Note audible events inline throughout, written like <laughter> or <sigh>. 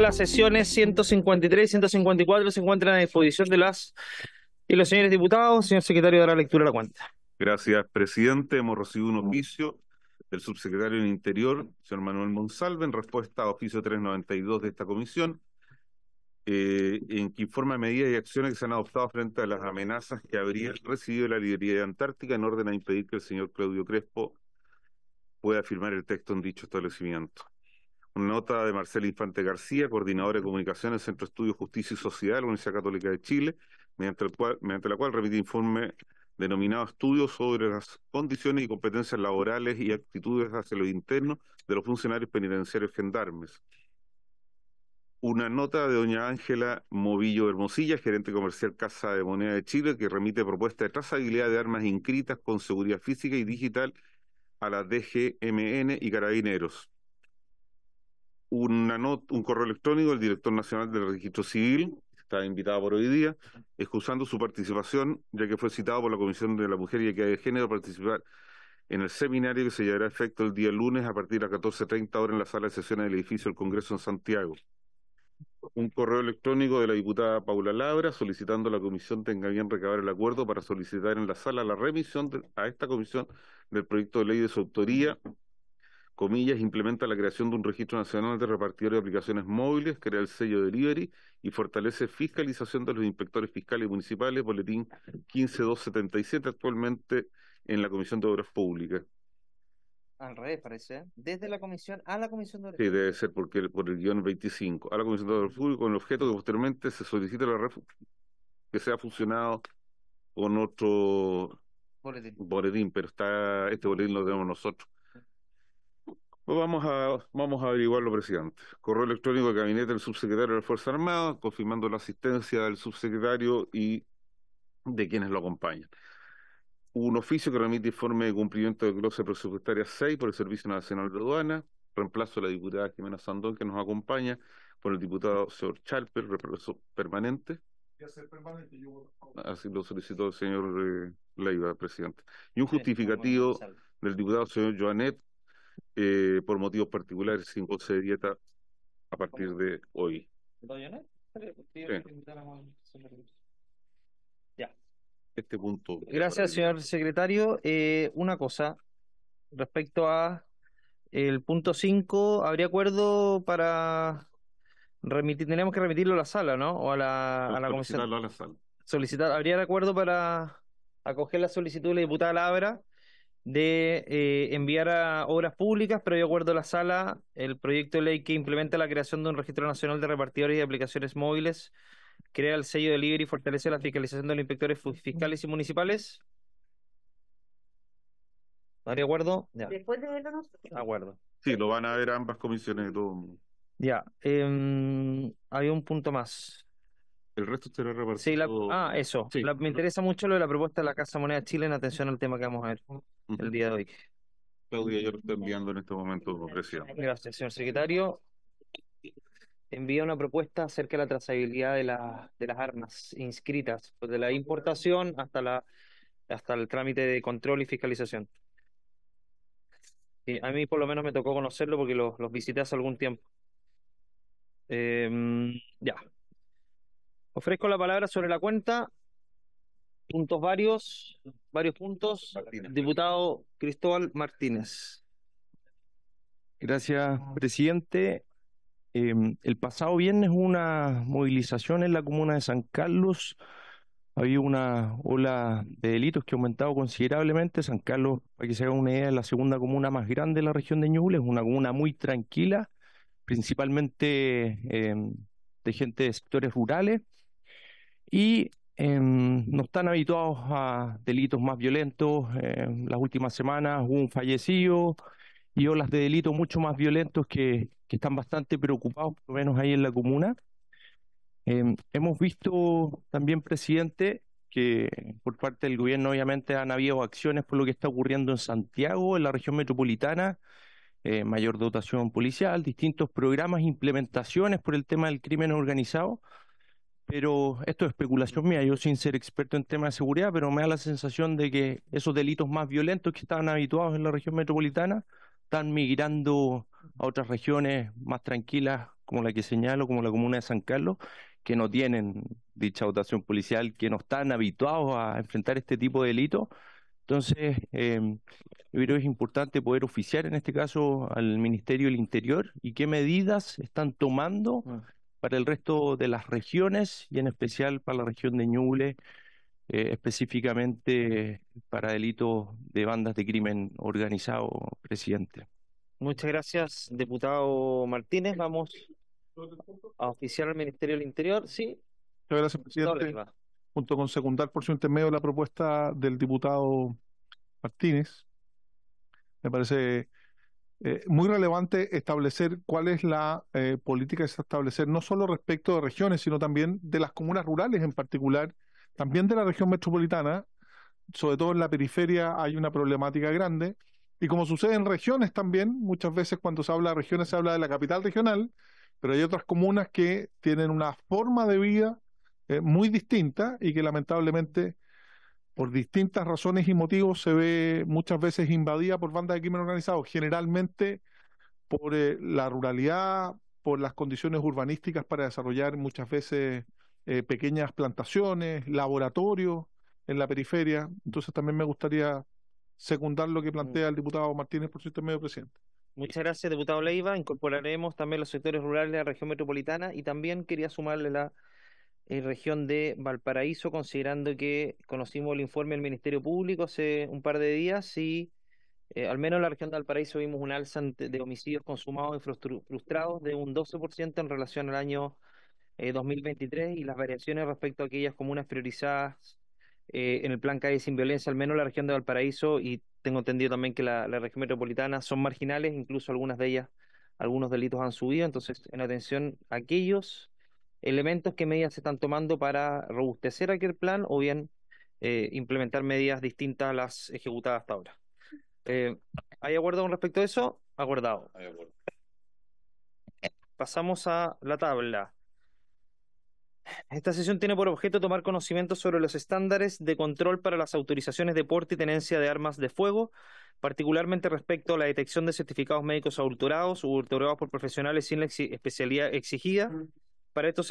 las sesiones 153 y 154 se encuentran a disposición de las y los señores diputados. Señor secretario, dará lectura a la cuenta. Gracias, presidente. Hemos recibido un oficio del subsecretario del Interior, señor Manuel Monsalve, en respuesta a oficio 392 de esta comisión, eh, en que informa medidas y acciones que se han adoptado frente a las amenazas que habría recibido la librería de Antártica en orden a impedir que el señor Claudio Crespo pueda firmar el texto en dicho establecimiento. Nota de Marcela Infante García, coordinadora de comunicaciones, Centro Estudios Justicia y Sociedad de la Universidad Católica de Chile, mediante, la cual remite informe denominado Estudios sobre las condiciones y competencias laborales y actitudes hacia los internos de los funcionarios penitenciarios gendarmes. Una nota de doña Ángela Movillo Hermosilla, gerente comercial Casa de Moneda de Chile, que remite propuesta de trazabilidad de armas inscritas con seguridad física y digital a la DGMN y Carabineros un correo electrónico del director nacional del registro civil, está invitado por hoy día, excusando su participación, ya que fue citado por la Comisión de la Mujer y Equidad de Género a participar en el seminario que se llevará a efecto el día lunes a partir de las 14.30 horas en la sala de sesiones del edificio del Congreso en Santiago. Un correo electrónico de la diputada Paula Labra solicitando a la comisión tenga bien recabar el acuerdo para solicitar en la sala la remisión a esta comisión del proyecto de ley de su autoría comillas, implementa la creación de un registro nacional de repartidores de aplicaciones móviles, crea el sello delivery y fortalece fiscalización de los inspectores fiscales municipales, boletín 15277 actualmente en la Comisión de Obras Públicas. Al revés, parece. ¿eh? Desde la comisión a la comisión de obras Sí, debe ser porque por el guión 25. A la comisión de obras públicas con el objeto que posteriormente se solicite la que sea funcionado con otro boletín. boletín. pero está este boletín lo tenemos nosotros. Pues vamos a, vamos a averiguarlo, presidente. Correo electrónico de gabinete del subsecretario de la Fuerza Armada, confirmando la asistencia del subsecretario y de quienes lo acompañan. Un oficio que remite informe de cumplimiento de clase presupuestaria 6 por el Servicio Nacional de Aduana, reemplazo a la diputada Jimena Sandón que nos acompaña, por el diputado señor Charper, represo permanente. permanente Así lo solicitó el señor eh, Leiva, presidente. Y un justificativo del diputado señor Joanet eh, por motivos particulares sin goce de dieta a partir de hoy. Ya. Este punto. Gracias, señor secretario. Eh, una cosa, respecto a el punto 5, ¿habría acuerdo para remitir? Tenemos que remitirlo a la sala, ¿no? O a la, a la comisión. a la Solicitar, ¿Habría acuerdo para acoger la solicitud de la diputada Labra de eh, enviar a obras públicas, pero yo acuerdo la sala, el proyecto de ley que implementa la creación de un registro nacional de repartidores y de aplicaciones móviles, crea el sello de libre y fortalece la fiscalización de los inspectores fiscales y municipales. ¿Están de acuerdo? Después de verlo nosotros. Sí, lo van a ver ambas comisiones de todo. Ya. Eh, un punto más. El resto estará repartido. ah, eso. me interesa mucho lo de la propuesta de la Casa Moneda Chile en atención al tema que vamos a ver el día de hoy. Claudia, yo lo estoy enviando en este momento, presidente. Gracias, señor secretario. Envía una propuesta acerca de la trazabilidad de, de las armas inscritas, desde pues, la importación hasta, la, hasta el trámite de control y fiscalización. a mí por lo menos me tocó conocerlo porque los, los visité hace algún tiempo. Em, ya, Ofrezco la palabra sobre la cuenta. Puntos varios, varios puntos. Diputado Cristóbal Martínez. Gracias, presidente. Em, el pasado viernes hubo una movilización en la comuna de San Carlos. Había una ola de delitos que ha aumentado considerablemente. San Carlos, para que se haga una idea, es la segunda comuna más grande de la región de Ñuble. Es una comuna muy tranquila, principalmente em, de gente de sectores rurales y eh, no están habituados a delitos más violentos. ...en em, las últimas semanas hubo un fallecido y olas de delitos mucho más violentos que, que están bastante preocupados, por lo menos ahí en la comuna. Em, hemos visto también, presidente, que por parte del gobierno obviamente han habido acciones por lo que está ocurriendo en Santiago, en la región metropolitana, eh, mayor dotación policial, distintos programas, implementaciones por el tema del crimen organizado, pero esto es especulación mía, yo sin ser experto en temas de seguridad, pero me da la sensación de que esos delitos más violentos que estaban habituados en la región metropolitana están migrando a otras regiones más tranquilas, como la que señalo, como la comuna de San Carlos, que no tienen dicha dotación policial, que no están habituados a enfrentar este tipo de delitos. Entonces, em, yo creo que es importante poder oficiar en este caso al Ministerio del Interior y qué medidas están tomando ah para el resto de las regiones y en especial para la región de Ñuble, eh, específicamente para delitos de bandas de crimen organizado, presidente. Muchas gracias, diputado Martínez. Vamos a oficiar al Ministerio del Interior. Sí. Muchas gracias, presidente. Junto con secundar por su intermedio la propuesta del diputado Martínez, me parece eh, muy relevante establecer cuál es la eh, política que establecer, no solo respecto de regiones, sino también de las comunas rurales en particular, también de la región metropolitana, sobre todo en la periferia hay una problemática grande, y como sucede en regiones también, muchas veces cuando se habla de regiones se habla de la capital regional, pero hay otras comunas que tienen una forma de vida eh, muy distinta y que lamentablemente por distintas razones y motivos se ve muchas veces invadida por bandas de crimen organizado, generalmente por eh, la ruralidad, por las condiciones urbanísticas para desarrollar muchas veces eh, pequeñas plantaciones, laboratorios en la periferia. Entonces también me gustaría secundar lo que mm. plantea el diputado Martínez por su medio presidente. Muchas gracias, diputado Leiva. Incorporaremos también los sectores rurales de la región metropolitana y también quería sumarle la en región de Valparaíso, considerando que conocimos el informe del Ministerio Público hace un par de días y eh, al menos en la región de Valparaíso vimos un alza de homicidios consumados y frustrados de un 12% en relación al año 2023 eh, y las variaciones respecto a aquellas comunas priorizadas eh, en el plan Calle Sin Violencia, al menos en la región de Valparaíso y tengo entendido también que la, la región metropolitana son marginales, incluso algunas de ellas, algunos delitos han subido, entonces en atención a aquellos elementos, que medidas se están tomando para robustecer aquel plan o bien eh, implementar medidas distintas a las ejecutadas hasta ahora. Eh, ¿Hay acuerdo con respecto a eso? Acordado. Pasamos a la tabla. Esta sesión tiene por objeto tomar conocimiento sobre los estándares de control para las autorizaciones de porte y tenencia de armas de fuego, particularmente respecto a la detección de certificados médicos adulterados o adulterados por profesionales sin la especialidad exigida, mm. Para estos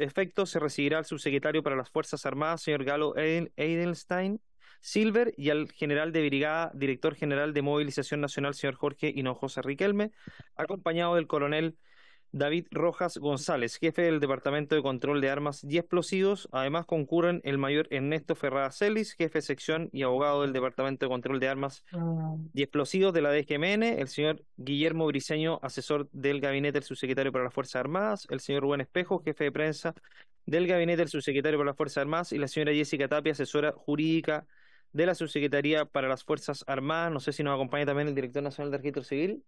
efectos, se recibirá al subsecretario para las Fuerzas Armadas, señor Galo Eidenstein Silver, y al general de brigada, director general de Movilización Nacional, señor Jorge Hinojosa Riquelme, acompañado del coronel David Rojas González, jefe del Departamento de Control de Armas y Explosivos. Además concurren el mayor Ernesto Ferrada Celis, jefe de sección y abogado del Departamento de Control de Armas y Explosivos de la DGMN, el señor Guillermo Briceño, asesor del gabinete del subsecretario para las Fuerzas Armadas, el señor Rubén Espejo, jefe de prensa del gabinete del subsecretario para las Fuerzas Armadas y la señora Jessica Tapia, asesora jurídica de la Subsecretaría para las Fuerzas Armadas. No sé si nos acompaña también el director nacional de Registro Civil.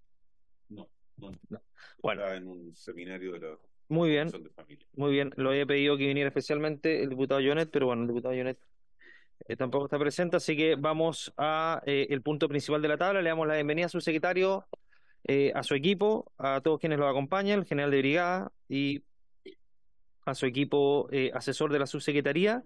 No. Bueno. en un seminario de muy bien, muy bien. Lo había pedido que viniera especialmente el diputado Jonet, pero bueno, el diputado Jonet eh, tampoco está presente, así que vamos a eh, el punto principal de la tabla. Le damos la bienvenida a su secretario, eh, a su equipo, a todos quienes lo acompañan, el general de brigada y a su equipo asesor de la subsecretaría.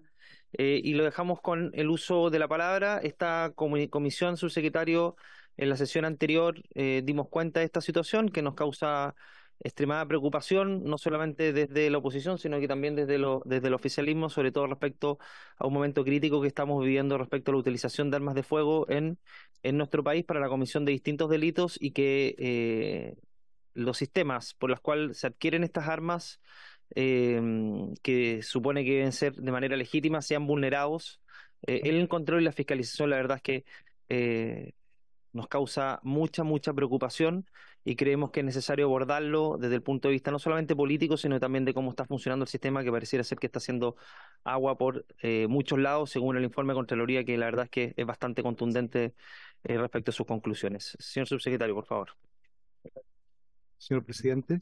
y lo dejamos con el uso de la palabra. Esta comisión, subsecretario, en la sesión anterior eh, dimos cuenta de esta situación que nos causa extremada preocupación, no solamente desde la oposición, sino que también desde, desde el oficialismo, sobre todo respecto a un momento crítico que estamos viviendo respecto a la utilización de armas de fuego en, nuestro país para la comisión de distintos delitos y que eh, los sistemas por los cuales se adquieren estas armas, eh, que supone que deben ser de manera legítima, sean vulnerados. el control y la fiscalización, la verdad es que nos causa mucha, mucha preocupación y creemos que es necesario abordarlo desde el punto de vista no solamente político, sino también de cómo está funcionando el sistema que pareciera ser que está haciendo agua por eh, muchos lados, según el informe de Contraloría, que la verdad es que es bastante contundente eh, respecto a sus conclusiones. Señor subsecretario, por favor. Señor presidente.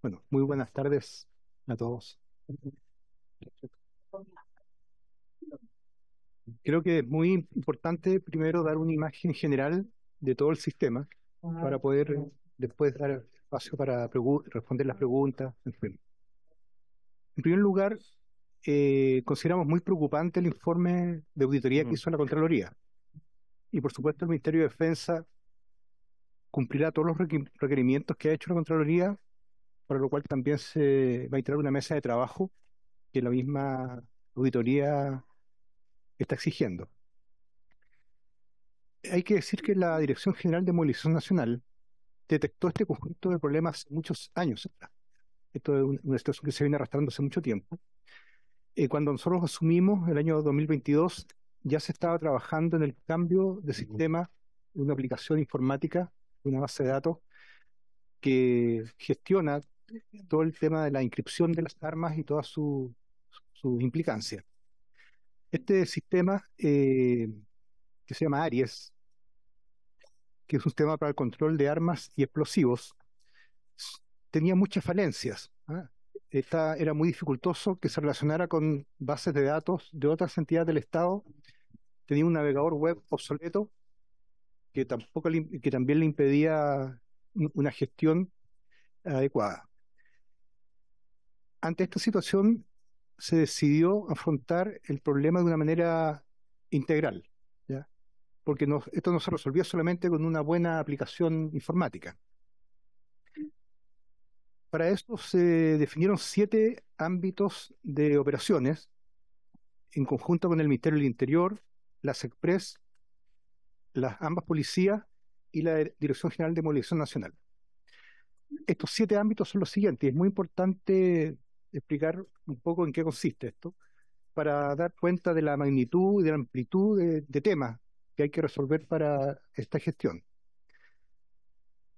Bueno, muy buenas tardes a todos creo que es muy importante primero dar una imagen general de todo el sistema ah, para poder después dar espacio para responder las preguntas, en fin. En primer lugar, eh, consideramos muy preocupante el informe de auditoría que mm. hizo la Contraloría. Y por supuesto el Ministerio de Defensa cumplirá todos los requerimientos que ha hecho la Contraloría, para lo cual también se va a entrar una mesa de trabajo que la misma auditoría está exigiendo. Hay que decir que la Dirección General de Movilización Nacional detectó este conjunto de problemas muchos años atrás. Esto es una situación que se viene arrastrando hace mucho tiempo. Eh, cuando nosotros asumimos el año 2022, ya se estaba trabajando en el cambio de sistema una aplicación informática, una base de datos que gestiona todo el tema de la inscripción de las armas y toda su, su implicancia. Este sistema eh, que se llama Aries, que es un sistema para el control de armas y explosivos, tenía muchas falencias. ¿ah? Esta, era muy dificultoso que se relacionara con bases de datos de otras entidades del Estado. Tenía un navegador web obsoleto que, tampoco que también le impedía una gestión adecuada. Ante esta situación, se decidió afrontar el problema de una manera integral, porque esto no se resolvió solamente con una buena aplicación informática. Para esto se definieron siete ámbitos de operaciones en conjunto con el Ministerio del Interior, las Express, las ambas policías y la Dirección General de Movilización Nacional. Estos siete ámbitos son los siguientes. Es muy importante explicar un poco en qué consiste esto, para dar cuenta de la magnitud y de la amplitud de, temas que hay que resolver para esta gestión.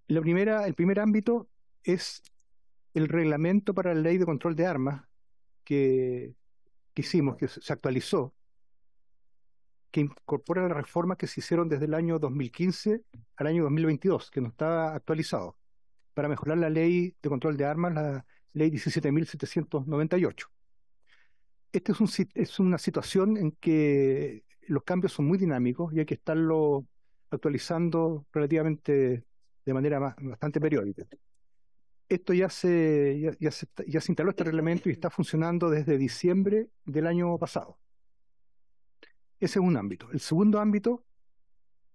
La primera, el primer ámbito es el reglamento para la ley de control de armas que, hicimos, que se actualizó, que incorpora las reformas que se hicieron desde el año 2015 al año 2022, que no está actualizado, para mejorar la ley de control de armas, la ley 17.798. Esta es, un, es una situación en que los cambios son muy dinámicos y hay que estarlo actualizando relativamente de manera bastante periódica. Esto ya se, ya, se, ya se instaló este reglamento y está funcionando desde diciembre del año pasado. Ese es un ámbito. El segundo ámbito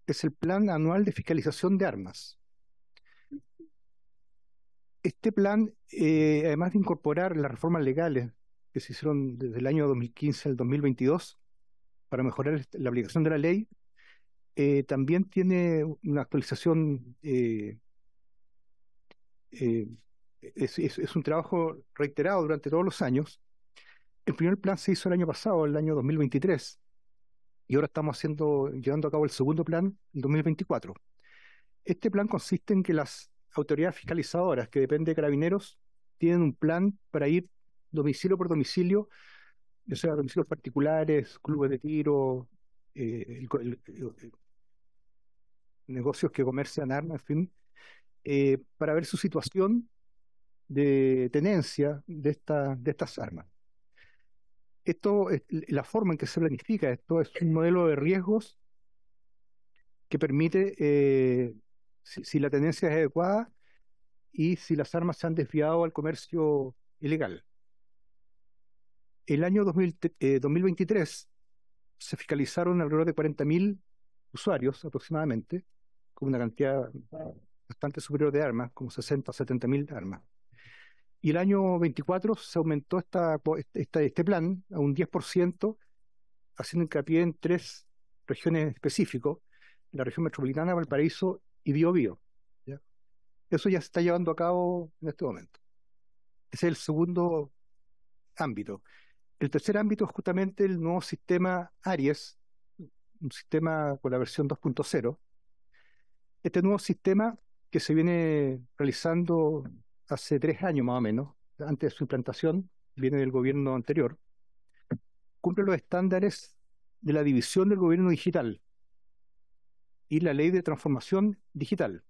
es el Plan Anual de Fiscalización de Armas. Este plan, eh, además de incorporar las reformas legales que se hicieron desde el año 2015 al 2022 para mejorar este, la aplicación de la ley, eh, también tiene una actualización, eh, es, es, un trabajo reiterado durante todos los años. El primer plan se hizo el año pasado, el año 2023, y ahora estamos haciendo, llevando a cabo el segundo plan, el 2024. Este plan consiste en que las autoridades fiscalizadoras que depende de carabineros tienen un plan para ir domicilio por domicilio, ya sea, domicilios particulares, clubes de tiro, eh, negocios que comercian armas, en fin, eh, para ver su situación de tenencia de, de estas armas. Esto, la forma en que se planifica esto es un modelo de riesgos que permite eh, si, la tendencia es adecuada y si las armas se han desviado al comercio ilegal. El año 2023 eh, se fiscalizaron alrededor de 40.000 usuarios aproximadamente, con una cantidad bastante superior de armas, como 60 70.000 mil armas. Y el año 24 se aumentó esta, este plan a un 10%, haciendo hincapié en tres regiones específicos la región metropolitana, Valparaíso y bio Bio, Eso ya se está llevando a cabo en este momento. Ese es el segundo ámbito. El tercer ámbito es justamente el nuevo sistema Aries, un sistema con la versión 2.0. Este nuevo sistema que se viene realizando hace tres años más o menos, antes de su implantación, viene del gobierno anterior, cumple los estándares de la división del gobierno digital, y la ley de transformación digital.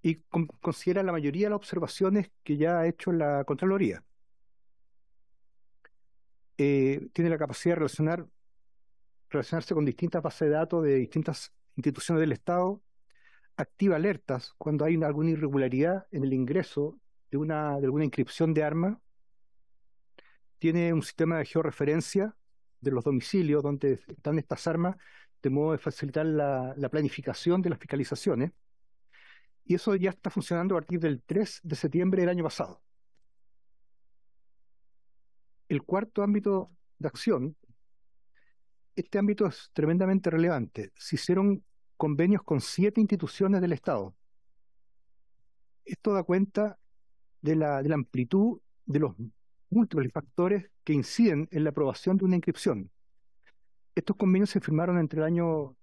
Y considera la mayoría de las observaciones que ya ha hecho la Contraloría. Eh, tiene la capacidad de relacionarse con distintas bases de datos de distintas instituciones del Estado, activa alertas cuando hay alguna irregularidad en el ingreso de, una, de alguna inscripción de arma. tiene un sistema de georreferencia de los domicilios donde están estas armas de modo de facilitar la, planificación de las fiscalizaciones. Y eso ya está funcionando a partir del 3 de septiembre del año pasado. El cuarto ámbito de acción, este ámbito es tremendamente relevante. Se hicieron convenios con siete instituciones del Estado. Esto da cuenta de la, de la amplitud de los múltiples factores que inciden en la aprobación de una inscripción estos convenios se firmaron entre el año,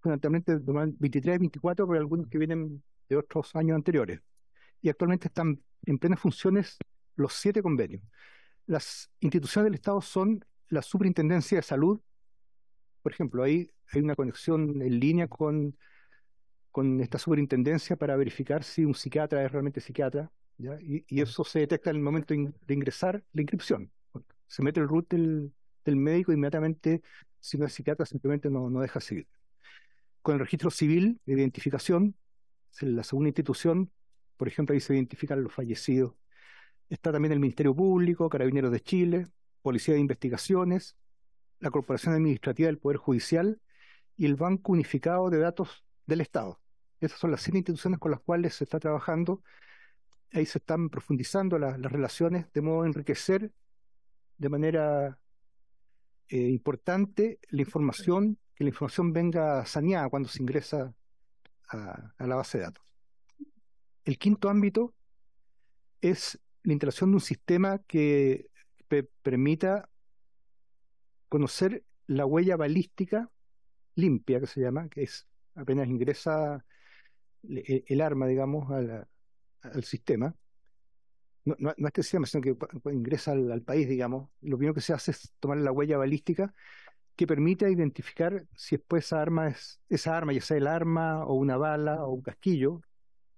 fundamentalmente, 23 y 24, pero algunos que vienen de otros años anteriores. Y actualmente están en plenas funciones los siete convenios. Las instituciones del Estado son la Superintendencia de Salud, por ejemplo, ahí hay una conexión en línea con, con esta superintendencia para verificar si un psiquiatra es realmente psiquiatra, ¿ya? Y, y, eso se detecta en el momento de ingresar la inscripción. Se mete el root del, del médico, inmediatamente, si no es psiquiatra, simplemente no, deja seguir. Con el registro civil de identificación, la segunda institución, por ejemplo, ahí se identifican los fallecidos. Está también el Ministerio Público, Carabineros de Chile, Policía de Investigaciones, la Corporación Administrativa del Poder Judicial y el Banco Unificado de Datos del Estado. Esas son las siete instituciones con las cuales se está trabajando. Ahí se están profundizando las relaciones de modo a enriquecer de manera eh, importante la información, que la información venga saneada cuando se ingresa a, la base de datos. El quinto ámbito es la instalación de un sistema que permita conocer la huella balística limpia, que se llama, que es apenas ingresa el, arma, digamos, al sistema, no, no, es que sino que ingresa al, país, digamos, lo primero que se hace es tomar la huella balística que permite identificar si después esa arma, es, esa arma ya sea el arma o una bala o un casquillo,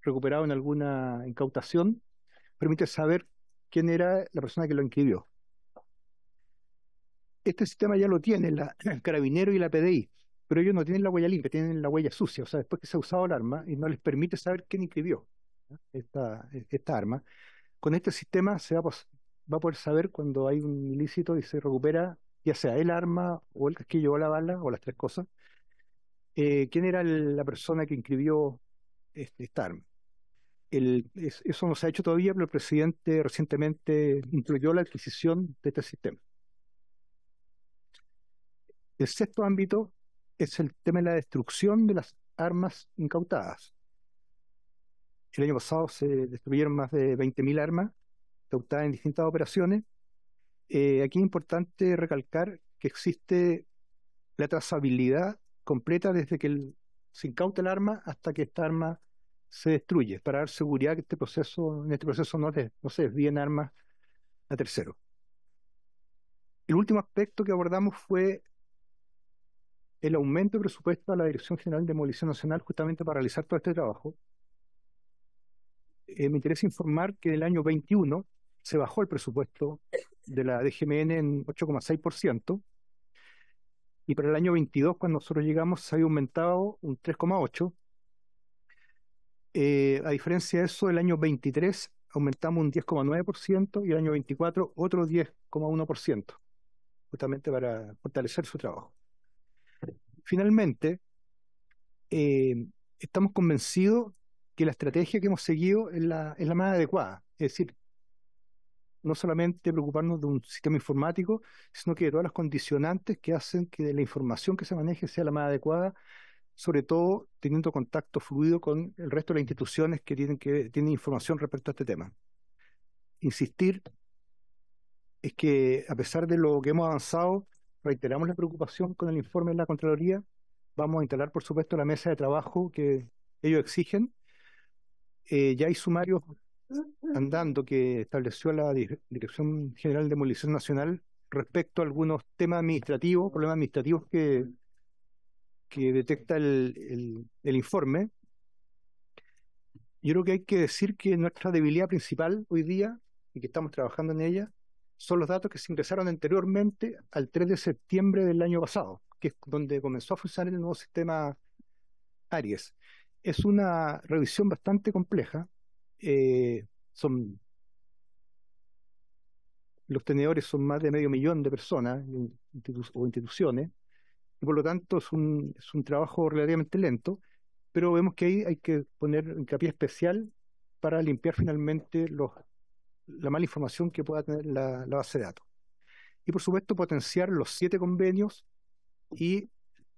recuperado en alguna incautación, permite saber quién era la persona que lo inscribió. Este sistema ya lo tiene <clears throat> el carabinero y la PDI, pero ellos no tienen la huella limpia, tienen la huella sucia, o sea, después que se ha usado el arma y no les permite saber quién inscribió esta, e, esta arma con este sistema se va, a poder saber cuando hay un ilícito y se recupera ya sea el arma o el casquillo o la bala o las tres cosas, eh, quién era la persona que inscribió este, esta arma. eso no se ha hecho todavía, pero el presidente recientemente incluyó la adquisición de este sistema. El sexto ámbito es el tema de la destrucción de las armas incautadas. El año pasado se destruyeron más de 20.000 armas adoptadas en distintas operaciones. Eh, aquí es importante recalcar que existe la trazabilidad completa desde que se incauta el arma hasta que esta arma se destruye, para dar seguridad que este proceso, en este proceso no, no se desvíen armas a terceros. El último aspecto que abordamos fue el aumento de presupuesto a la Dirección General de Movilización Nacional justamente para realizar todo este trabajo. Eh, me interesa informar que en el año 21 se bajó el presupuesto de la DGMN en 8,6%, y para el año 22, cuando nosotros llegamos, se había aumentado un 3,8%. Eh, a diferencia de eso, el año 23 aumentamos un 10,9% y el año 24 otro 10,1%, justamente para fortalecer su trabajo. Finalmente, eh, estamos convencidos que la estrategia que hemos seguido es la, más adecuada. Es decir, no solamente preocuparnos de un sistema informático, sino que de todas las condicionantes que hacen que la información que se maneje sea la más adecuada, sobre todo teniendo contacto fluido con el resto de las instituciones que tienen, que, tienen información respecto a este tema. Insistir es que a pesar de lo que hemos avanzado, reiteramos la preocupación con el informe de la Contraloría. Vamos a instalar, por supuesto, la mesa de trabajo que ellos exigen eh, ya hay sumarios andando que estableció la Dirección General de Demolición Nacional respecto a algunos temas administrativos, problemas administrativos que, que detecta el, el informe. Yo creo que hay que decir que nuestra debilidad principal hoy día, y que estamos trabajando en ella, son los datos que se ingresaron anteriormente al 3 de septiembre del año pasado, que es donde comenzó a funcionar el nuevo sistema Aries es una revisión bastante compleja. Eh, los tenedores son más de medio millón de personas o instituciones, y por lo tanto es un, trabajo relativamente lento, pero vemos que ahí hay que poner hincapié especial para limpiar finalmente la mala información que pueda tener la base de datos. Y por supuesto potenciar los siete convenios y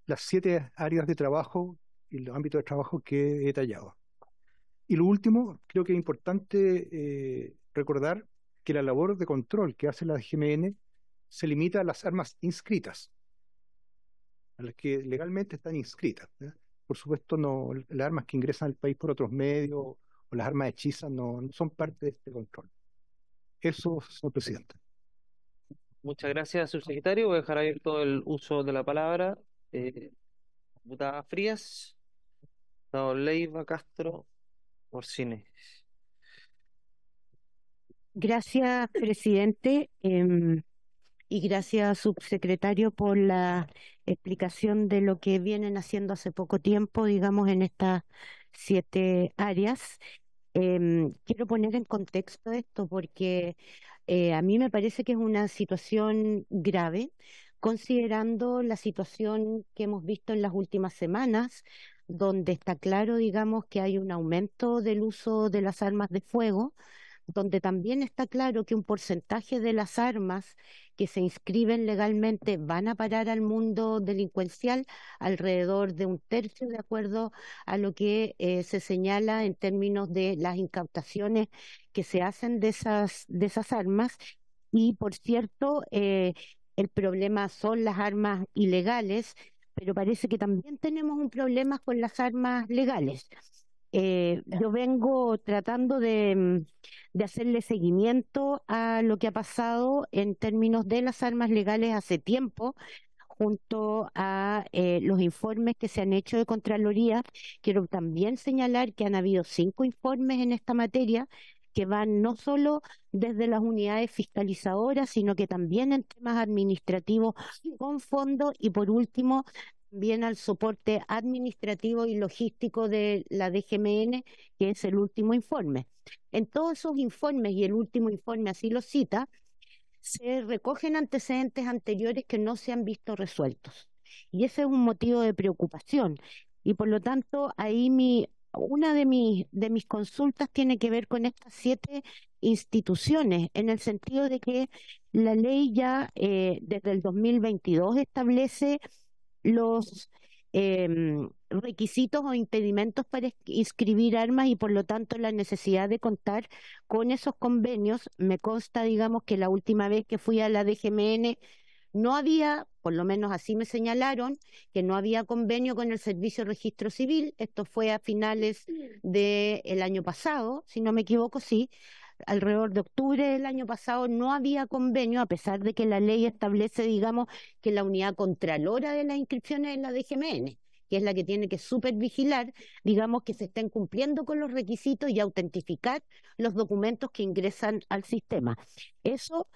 las siete áreas de trabajo y los ámbitos de trabajo que he detallado. Y lo último, creo que es importante eh, recordar que la labor de control que hace la GMN se limita a las armas inscritas, a las que legalmente están inscritas. Por supuesto, no las armas que ingresan al país por otros medios o las armas hechizas no, no son parte de este control. Eso, señor presidente. Muchas gracias, subsecretario. Voy a dejar abierto el uso de la palabra. Eh, diputada Frías. No, Leiva, Castro, por Cine. Gracias, presidente, em, y gracias, subsecretario, por la explicación de lo que vienen haciendo hace poco tiempo, digamos, en estas siete áreas. Em, quiero poner en contexto esto porque eh, a mí me parece que es una situación grave, considerando la situación que hemos visto en las últimas semanas donde está claro, digamos, que hay un aumento del uso de las armas de fuego, donde también está claro que un porcentaje de las armas que se inscriben legalmente van a parar al mundo delincuencial, alrededor de un tercio, de acuerdo a lo que eh, se señala en términos de las incautaciones que se hacen de esas, de esas armas. Y, por cierto, eh, el problema son las armas ilegales, pero parece que también tenemos un problema con las armas legales. Eh, yo vengo tratando de, mm, de, hacerle seguimiento a lo que ha pasado en términos de las armas legales hace tiempo junto a eh, los informes que se han hecho de Contraloría. Quiero también señalar que han habido cinco informes en esta materia que van no solo desde las unidades fiscalizadoras, sino que también en temas administrativos con fondo y por último también al soporte administrativo y logístico de la DGMN, que es el último informe. En todos esos informes, y el último informe así lo cita, se recogen antecedentes anteriores que no se han visto resueltos. Y ese es un motivo de preocupación. Y por lo tanto, ahí mi una de mis, de mis consultas tiene que ver con estas siete instituciones, en el sentido de que la ley ya eh, desde el 2022 establece los eh, requisitos o impedimentos para inscribir armas y por lo tanto la necesidad de contar con esos convenios. Me consta, digamos, que la última vez que fui a la DGMN no había, por lo menos así me señalaron, que no había convenio con el Servicio de Registro Civil. Esto fue a finales mm. del año pasado, si no me equivoco, sí. Alrededor de octubre del año pasado no había convenio, a pesar de que la ley establece, digamos, que la unidad contralora de las inscripciones es la DGMN que es la que tiene que supervigilar, digamos, que se estén cumpliendo con los requisitos y autentificar los documentos que ingresan al sistema. Eso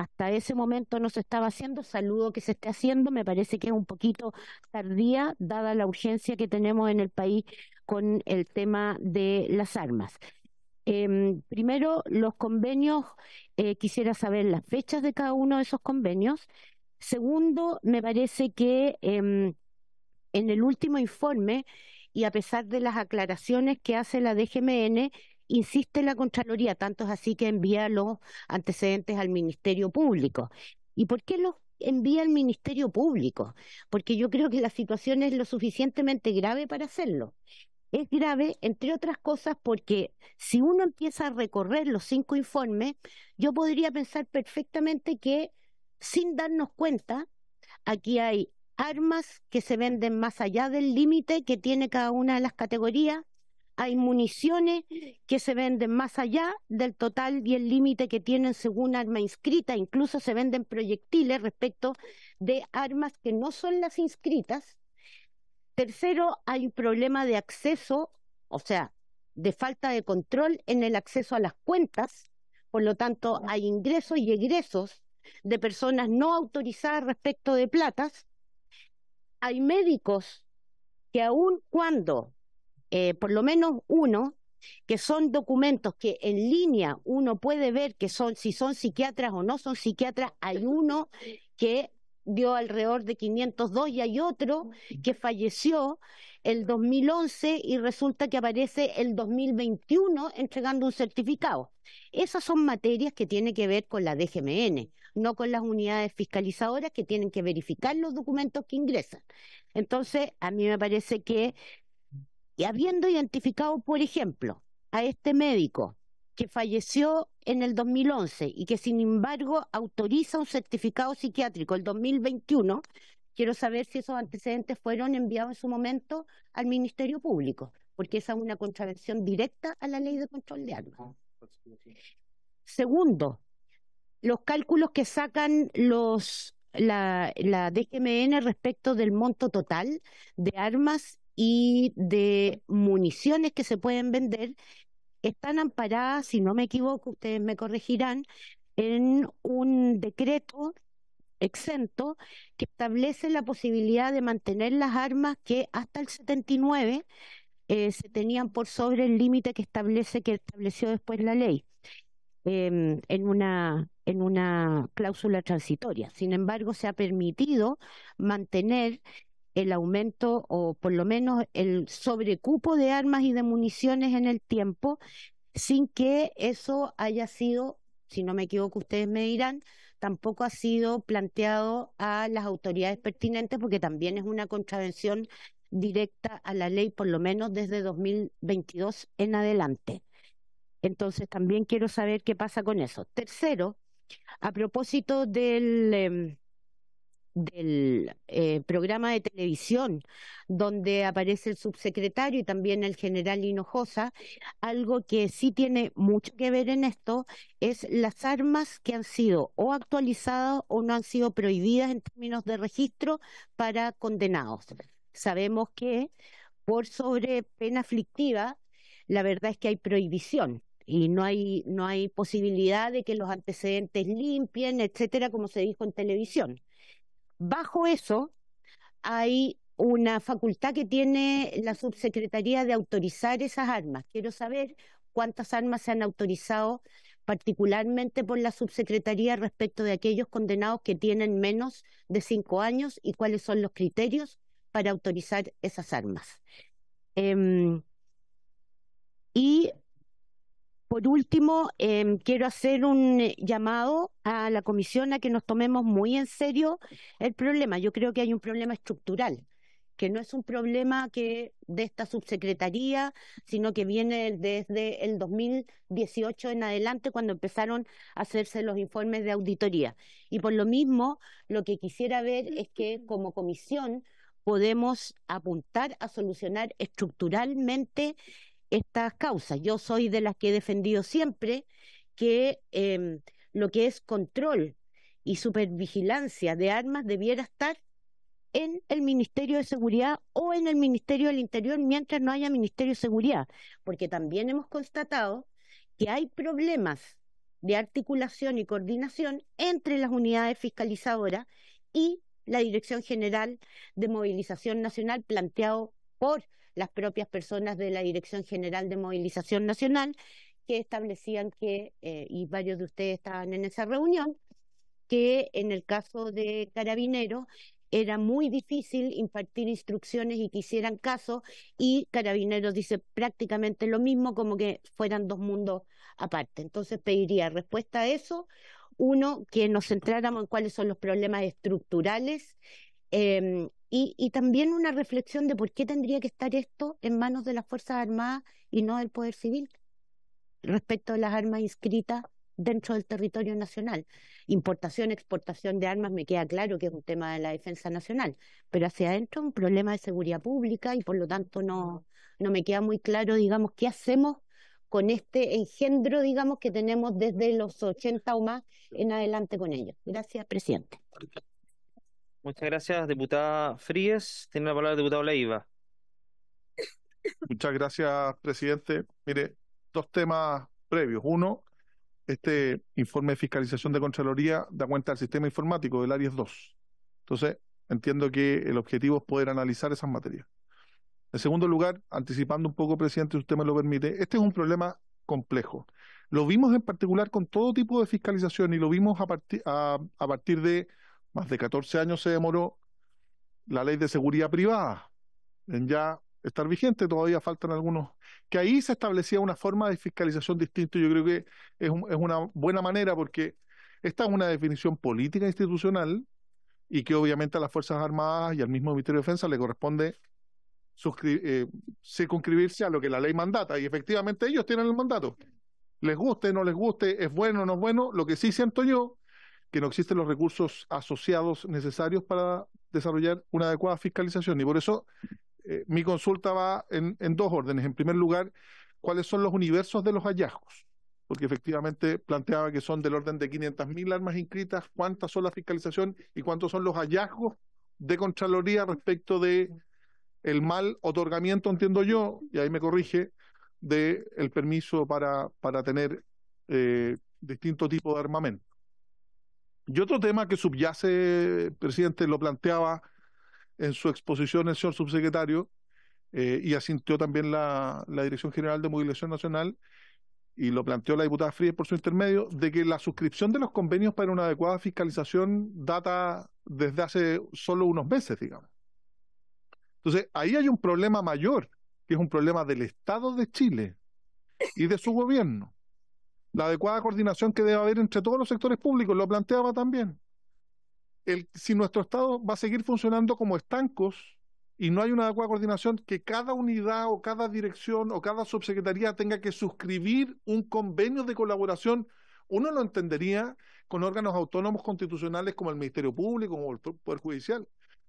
hasta ese momento no se estaba haciendo. Saludo que se esté haciendo, me parece que es un poquito tardía, dada la urgencia que tenemos en el país con el tema de las armas. Em, primero, los convenios, eh, quisiera saber las fechas de cada uno de esos convenios. Segundo, me parece que em, en el último informe, y a pesar de las aclaraciones que hace la DGMN, insiste la Contraloría, tanto es así que envía los antecedentes al Ministerio Público. ¿Y por qué los envía al Ministerio Público? Porque yo creo que la situación es lo suficientemente grave para hacerlo. Es grave, entre otras cosas, porque si uno empieza a recorrer los cinco informes, yo podría pensar perfectamente que, sin darnos cuenta, aquí hay armas que se venden más allá del límite que tiene cada una de las categorías, hay municiones que se venden más allá del total y el límite que tienen según arma inscrita, incluso se venden proyectiles respecto de armas que no son las inscritas. Tercero, hay un problema de acceso, o sea, de falta de control en el acceso a las cuentas, por lo tanto hay ingresos y egresos de personas no autorizadas respecto de platas. Hay médicos que aun cuando eh, por lo menos uno, que son documentos que en línea uno puede ver que son, si son psiquiatras o no son psiquiatras, hay uno que dio alrededor de 502 y hay otro que falleció el 2011 y resulta que aparece el 2021 entregando un certificado. Esas son materias que tienen que ver con la DGMN, no con las unidades fiscalizadoras que tienen que verificar los documentos que ingresan. Entonces, a mí me parece que y habiendo identificado, por ejemplo, a este médico que falleció en el 2011 y que sin embargo autoriza un certificado psiquiátrico el 2021, quiero saber si esos antecedentes fueron enviados en su momento al Ministerio Público, porque esa es una contravención directa a la ley de control de armas. Segundo, los cálculos que sacan los la, la DGMN respecto del monto total de armas y de municiones que se pueden vender están amparadas, si no me equivoco, ustedes me corregirán, en un decreto exento que establece la posibilidad de mantener las armas que hasta el 79 eh, se tenían por sobre el límite que establece que estableció después la ley em, en una en una cláusula transitoria. Sin embargo, se ha permitido mantener el aumento o por lo menos el sobrecupo de armas y de municiones en el tiempo sin que eso haya sido, si no me equivoco ustedes me dirán, tampoco ha sido planteado a las autoridades pertinentes porque también es una contravención directa a la ley, por lo menos desde 2022 en adelante. Entonces, también quiero saber qué pasa con eso. Tercero, a propósito del, em, del eh, programa de televisión donde aparece el subsecretario y también el general Hinojosa, algo que sí tiene mucho que ver en esto es las armas que han sido o actualizadas o no han sido prohibidas en términos de registro para condenados. Sabemos que por sobre pena aflictiva, la verdad es que hay prohibición y no hay no hay posibilidad de que los antecedentes limpien, etcétera, como se dijo en televisión. Bajo eso hay una facultad que tiene la subsecretaría de autorizar esas armas. Quiero saber cuántas armas se han autorizado particularmente por la subsecretaría respecto de aquellos condenados que tienen menos de cinco años y cuáles son los criterios para autorizar esas armas. Em, Por último, em, quiero hacer un eh, llamado a la comisión a que nos tomemos muy en serio el problema. Yo creo que hay un problema estructural que no es un problema que de esta subsecretaría, sino que viene desde el 2018 en adelante cuando empezaron a hacerse los informes de auditoría. Y por lo mismo, lo que quisiera ver es que como comisión podemos apuntar a solucionar estructuralmente estas causas. Yo soy de las que he defendido siempre que em, lo que es control y supervigilancia de armas debiera estar en el Ministerio de Seguridad o en el Ministerio del Interior mientras no haya Ministerio de Seguridad, porque también hemos constatado que hay problemas de articulación y coordinación entre las unidades fiscalizadoras y la Dirección General de Movilización Nacional planteado por las propias personas de la Dirección General de Movilización Nacional, que establecían que, eh, y varios de ustedes estaban en esa reunión, que en el caso de Carabineros era muy difícil impartir instrucciones y que hicieran caso, y Carabineros dice prácticamente lo mismo, como que fueran dos mundos aparte. Entonces pediría respuesta a eso, uno, que nos centráramos en cuáles son los problemas estructurales em, y, y, también una reflexión de por qué tendría que estar esto en manos de las Fuerzas Armadas y no del Poder Civil respecto de las armas inscritas dentro del territorio nacional. Importación, exportación de armas me queda claro que es un tema de la defensa nacional, pero hacia adentro un problema de seguridad pública y por lo tanto no, no me queda muy claro, digamos, qué hacemos con este engendro, digamos, que tenemos desde los 80 o más en adelante con ellos. Gracias, presidente. Muchas gracias, diputada Fríes. Tiene la palabra el diputado Leiva. Muchas gracias, presidente. Mire, dos temas previos. Uno, este informe de fiscalización de Contraloría da cuenta del sistema informático del ARIES 2. Entonces, entiendo que el objetivo es poder analizar esas materias. En segundo lugar, anticipando un poco, presidente, si usted me lo permite, este es un problema complejo. Lo vimos en particular con todo tipo de fiscalización y lo vimos a partir de más de 14 años se demoró la ley de seguridad privada en ya estar vigente, todavía faltan algunos, que ahí se establecía una forma de fiscalización distinta, y yo creo que es, es una buena manera porque esta es una definición política e institucional y que obviamente a las Fuerzas Armadas y al mismo Ministerio de Defensa le corresponde eh, circunscribirse a lo que la ley mandata y efectivamente ellos tienen el mandato. Les guste, no les guste, es bueno, no es bueno, lo que sí siento yo que no existen los recursos asociados necesarios para desarrollar una adecuada fiscalización. Y por eso eh, mi consulta va en, dos órdenes. En primer lugar, ¿cuáles son los universos de los hallazgos? porque efectivamente planteaba que son del orden de 500.000 armas inscritas, cuántas son las fiscalización y cuántos son los hallazgos de Contraloría respecto de el mal otorgamiento, entiendo yo, y ahí me corrige, de el permiso para, para tener eh, distinto tipo de armamento. Y otro tema que subyace, presidente, lo planteaba en su exposición el señor subsecretario eh, y asintió también la, la Dirección General de Movilización Nacional y lo planteó la diputada Fríes por su intermedio, de que la suscripción de los convenios para una adecuada fiscalización data desde hace solo unos meses, digamos. Entonces, ahí hay un problema mayor, que es un problema del Estado de Chile y de su gobierno la adecuada coordinación que debe haber entre todos los sectores públicos, lo planteaba también. El, si nuestro Estado va a seguir funcionando como estancos y no hay una adecuada coordinación, que cada unidad o cada dirección o cada subsecretaría tenga que suscribir un convenio de colaboración, uno lo entendería con órganos autónomos constitucionales como el Ministerio Público o el Poder Judicial.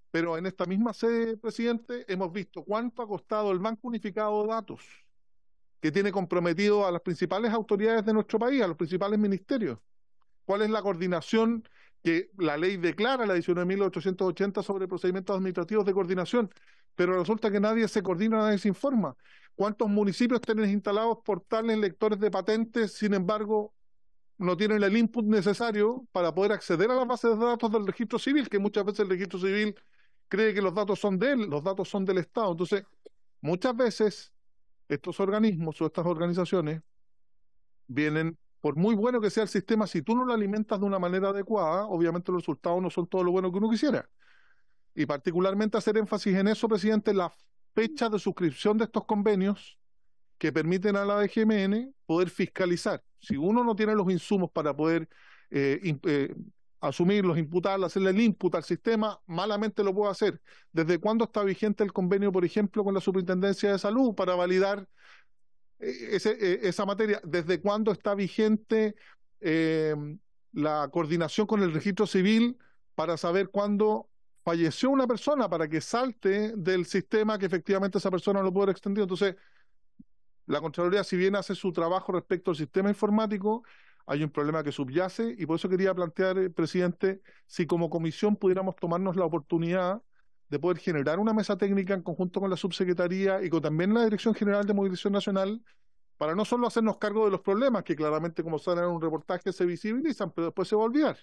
Pero en esta misma sede, presidente, hemos visto cuánto ha costado el Banco Unificado de Datos que tiene comprometido a las principales autoridades de nuestro país, a los principales ministerios. ¿Cuál es la coordinación que la ley declara, la 19.880, sobre procedimientos administrativos de coordinación? Pero resulta que nadie se coordina, nadie se informa. ¿Cuántos municipios tienen instalados portales lectores de patentes, sin embargo, no tienen el input necesario para poder acceder a las bases de datos del registro civil, que muchas veces el registro civil cree que los datos son de él, los datos son del Estado. Entonces, muchas veces estos organismos o estas organizaciones vienen, por muy bueno que sea el sistema, si tú no lo alimentas de una manera adecuada, obviamente los resultados no son todo lo bueno que uno quisiera. Y particularmente hacer énfasis en eso, presidente, la fecha de suscripción de estos convenios que permiten a la DGMN poder fiscalizar. Si uno no tiene los insumos para poder eh, eh, asumirlos, imputarlos, hacerle el input al sistema, malamente lo puedo hacer. ¿Desde cuándo está vigente el convenio, por ejemplo, con la Superintendencia de Salud para validar eh, ese, eh, esa materia? ¿Desde cuándo está vigente eh, la coordinación con el registro civil para saber cuándo falleció una persona, para que salte del sistema que efectivamente esa persona no puede haber extendido? Entonces, la Contraloría, si bien hace su trabajo respecto al sistema informático, hay un problema que subyace y por eso quería plantear, eh, presidente, si como comisión pudiéramos tomarnos la oportunidad de poder generar una mesa técnica en conjunto con la subsecretaría y con también la Dirección General de Movilización Nacional para no solo hacernos cargo de los problemas que claramente como salen en un reportaje se visibilizan, pero después se va a olvidar.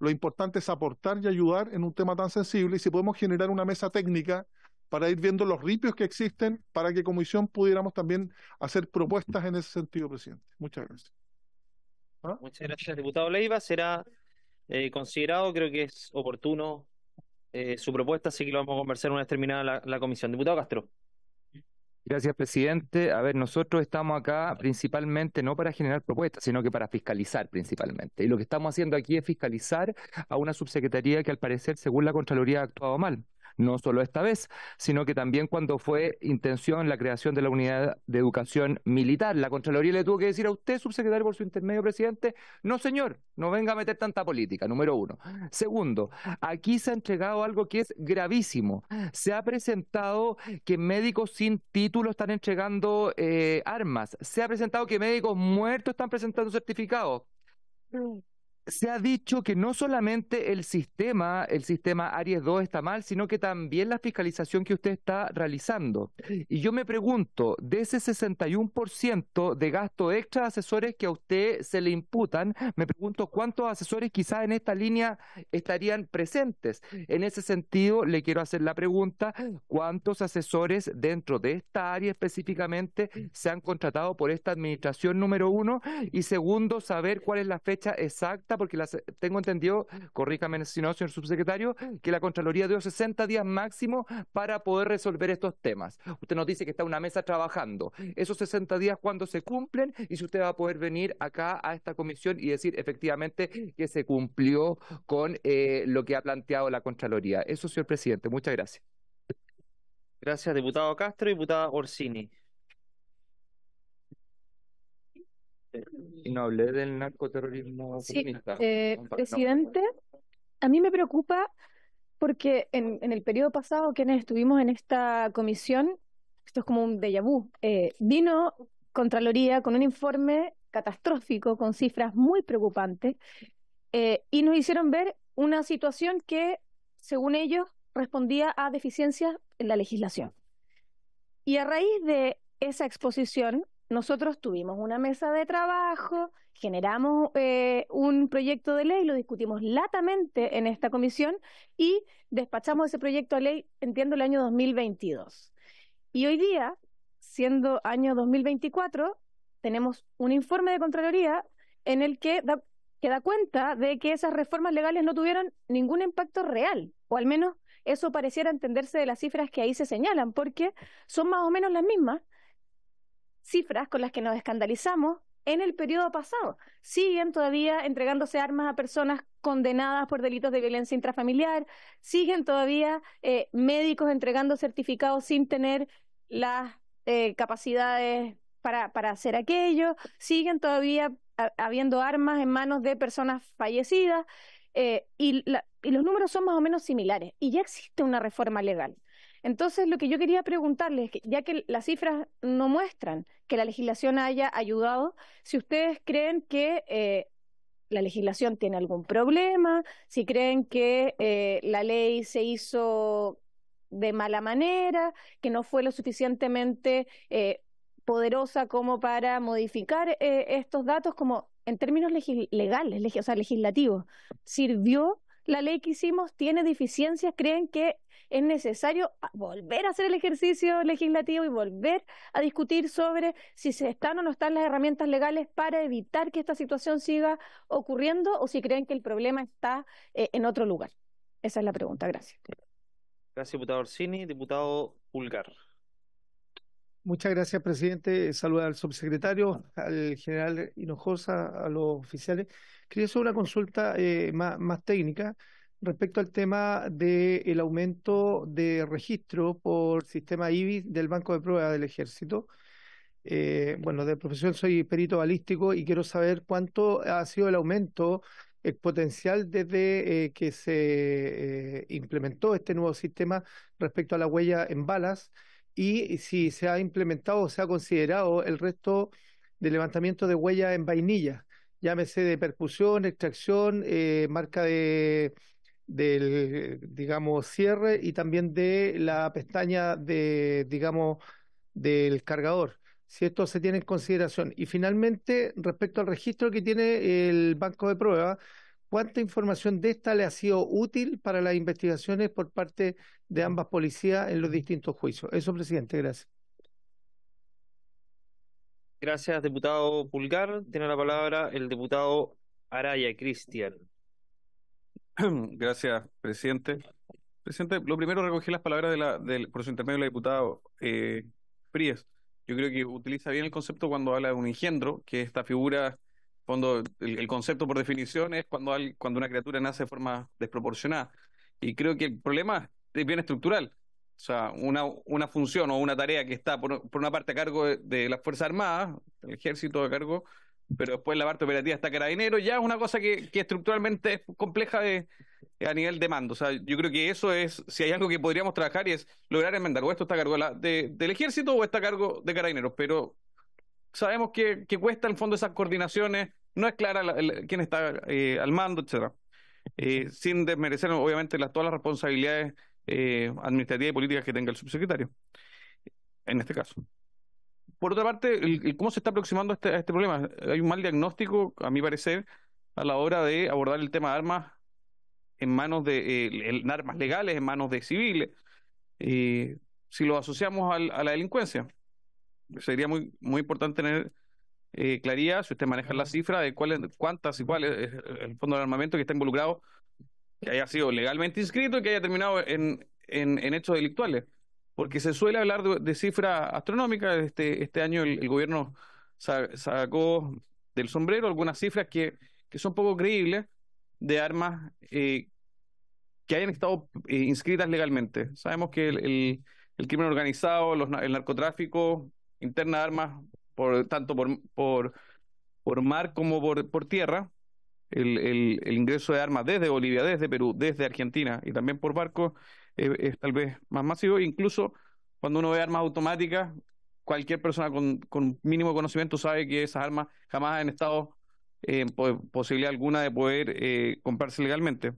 Lo importante es aportar y ayudar en un tema tan sensible y si podemos generar una mesa técnica para ir viendo los ripios que existen para que comisión pudiéramos también hacer propuestas en ese sentido, presidente. Muchas gracias. Muchas gracias, diputado Leiva. Será eh, considerado, creo que es oportuno eh, su propuesta, así que lo vamos a conversar una vez terminada la comisión. Diputado Castro. Gracias, presidente. A ver, nosotros estamos acá principalmente no para generar propuestas, sino que para fiscalizar principalmente. Y lo que estamos haciendo aquí es fiscalizar a una subsecretaría que al parecer, según la Contraloría, ha actuado mal no solo esta vez, sino que también cuando fue intención la creación de la unidad de educación militar. La Contraloría le tuvo que decir a usted, subsecretario, por su intermedio presidente, no señor, no venga a meter tanta política, número uno. Segundo, aquí se ha entregado algo que es gravísimo. Se ha presentado que médicos sin título están entregando eh, armas. Se ha presentado que médicos muertos están presentando certificados se ha dicho que no solamente el sistema, el sistema Aries 2 está mal, sino que también la fiscalización que usted está realizando. Y yo me pregunto, de ese 61% de gasto extra de asesores que a usted se le imputan, me pregunto cuántos asesores quizás en esta línea estarían presentes. En ese sentido, le quiero hacer la pregunta, ¿cuántos asesores dentro de esta área específicamente se han contratado por esta administración número uno? Y segundo, saber cuál es la fecha exacta porque tengo entendido, corríjame si no, señor subsecretario, que la Contraloría dio 60 días máximo para poder resolver estos temas. Usted nos dice que está una mesa trabajando. Esos 60 días, ¿cuándo se cumplen? Y si usted va a poder venir acá a esta comisión y decir efectivamente que se cumplió con eh, lo que ha planteado la Contraloría. Eso, señor presidente. Muchas gracias. Gracias, diputado Castro y diputada Orsini. y no hablé del narcoterrorismo sí, eh, presidente, a mí me preocupa porque en, el periodo pasado, quienes estuvimos en esta comisión, esto es como un déjà vu, eh, vino Contraloría con un informe catastrófico, con cifras muy preocupantes, eh, y nos hicieron ver una situación que, según ellos, respondía a deficiencias en la legislación. Y a raíz de esa exposición, nosotros tuvimos una mesa de trabajo, generamos eh, un proyecto de ley, lo discutimos latamente en esta comisión y despachamos ese proyecto de ley, entiendo, el año 2022. Y hoy día, siendo año 2024, tenemos un informe de Contraloría en el que da, que da cuenta de que esas reformas legales no tuvieron ningún impacto real, o al menos eso pareciera entenderse de las cifras que ahí se señalan, porque son más o menos las mismas cifras con las que nos escandalizamos en el periodo pasado. Siguen todavía entregándose armas a personas condenadas por delitos de violencia intrafamiliar, siguen todavía eh, médicos entregando certificados sin tener las eh, capacidades para, hacer aquello, siguen todavía habiendo armas en manos de personas fallecidas eh, y los números son más o menos similares. Y ya existe una reforma legal. Entonces, lo que yo quería preguntarles, ya que las cifras no muestran que la legislación haya ayudado, si ustedes creen que eh, la legislación tiene algún problema, si creen que eh, la ley se hizo de mala manera, que no fue lo suficientemente eh, poderosa como para modificar eh, estos datos, como en términos legales, o sea, legislativos, ¿sirvió la ley que hicimos tiene deficiencias, creen que es necesario volver a hacer el ejercicio legislativo y volver a discutir sobre si se están o no están las herramientas legales para evitar que esta situación siga ocurriendo o si creen que el problema está eh, en otro lugar. Esa es la pregunta. Gracias. Gracias, diputado Orsini. Diputado Pulgar. Muchas gracias, presidente. Saluda al subsecretario, al general Hinojosa, a los oficiales. Quería hacer una consulta eh, más, técnica respecto al tema del aumento de registro por sistema IBIS del Banco de Pruebas del Ejército. Eh, bueno, de profesión soy perito balístico y quiero saber cuánto ha sido el aumento potencial desde eh, que se implementó este nuevo sistema respecto a la huella en balas y si se ha implementado o se ha considerado el resto de levantamiento de huellas en vainilla, llámese de percusión, extracción, eh, marca de del digamos cierre y también de la pestaña de digamos del cargador si esto se tiene en consideración y finalmente respecto al registro que tiene el banco de pruebas ¿Cuánta información de esta le ha sido útil para las investigaciones por parte de ambas policías en los distintos juicios? Eso, presidente, gracias. Gracias, diputado Pulgar. Tiene la palabra el diputado Araya, Cristian. <clears throat> Gracias, presidente. Presidente, lo primero recogí las palabras de la, del, por su intermedio del diputado eh, Yo creo que utiliza bien el concepto cuando habla de un engendro, que esta figura el, concepto por definición es cuando, cuando una criatura nace de forma desproporcionada. Y creo que el problema es bien estructural. O sea, una, una función o una tarea que está por, una parte a cargo de, las Fuerzas Armadas, el ejército a cargo, pero después la parte operativa está carabineros. ya es una cosa que, estructuralmente es compleja a nivel de mando. O sea, yo creo que eso es, si hay algo que podríamos trabajar y es lograr enmendar, o esto está a cargo del ejército o está a cargo de carabineros, pero sabemos que, que cuesta en el fondo esas coordinaciones, no es clara quién está eh, al mando, etcétera. Eh, sin desmerecer, obviamente, las, todas las responsabilidades eh, administrativas y políticas que tenga el subsecretario, en este caso. Por otra parte, ¿cómo se está aproximando este, a este, problema? Hay un mal diagnóstico, a mi parecer, a la hora de abordar el tema de armas en manos de armas legales, en manos de civiles, si lo asociamos a la delincuencia sería muy, muy importante tener eh, claridad, si usted maneja la cifra, de cuáles, cuántas y cuál es el fondo de armamento que está involucrado, que haya sido legalmente inscrito y que haya terminado en, en, hechos delictuales. Porque se suele hablar de, cifras astronómicas. Este, este año el, gobierno sacó del sombrero algunas cifras que, que son poco creíbles de armas eh, que hayan estado eh, inscritas legalmente. Sabemos que el, el, crimen organizado, el narcotráfico interna de armas, por, tanto por, por, por mar como por, por tierra, el, el, el, ingreso de armas desde Bolivia, desde Perú, desde Argentina y también por barco eh, es tal vez más masivo. Incluso cuando uno ve armas automáticas, cualquier persona con, con mínimo conocimiento sabe que esas armas jamás han estado en posibilidad alguna de poder eh, comprarse legalmente.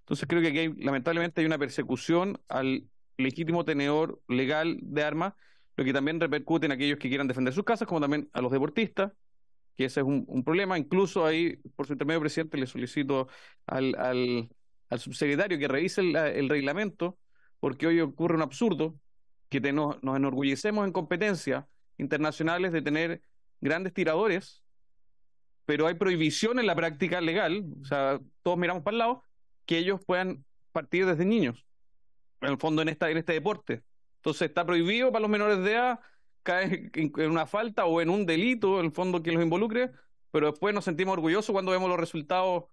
Entonces creo que aquí lamentablemente hay una persecución al legítimo tenedor legal de armas lo que también repercute en aquellos que quieran defender sus casas, como también a los deportistas, que ese es un, problema. Incluso ahí, por su intermedio, presidente, le solicito al, al, subsecretario que revise el, reglamento, porque hoy ocurre un absurdo que nos, enorgullecemos en competencias internacionales de tener grandes tiradores, pero hay prohibición en la práctica legal, o sea, todos miramos para el lado, que ellos puedan partir desde niños, en el fondo en, en este deporte. Entonces está prohibido para los menores de edad caer en una falta o en un delito, el fondo, que los involucre, pero después nos sentimos orgullosos cuando vemos los resultados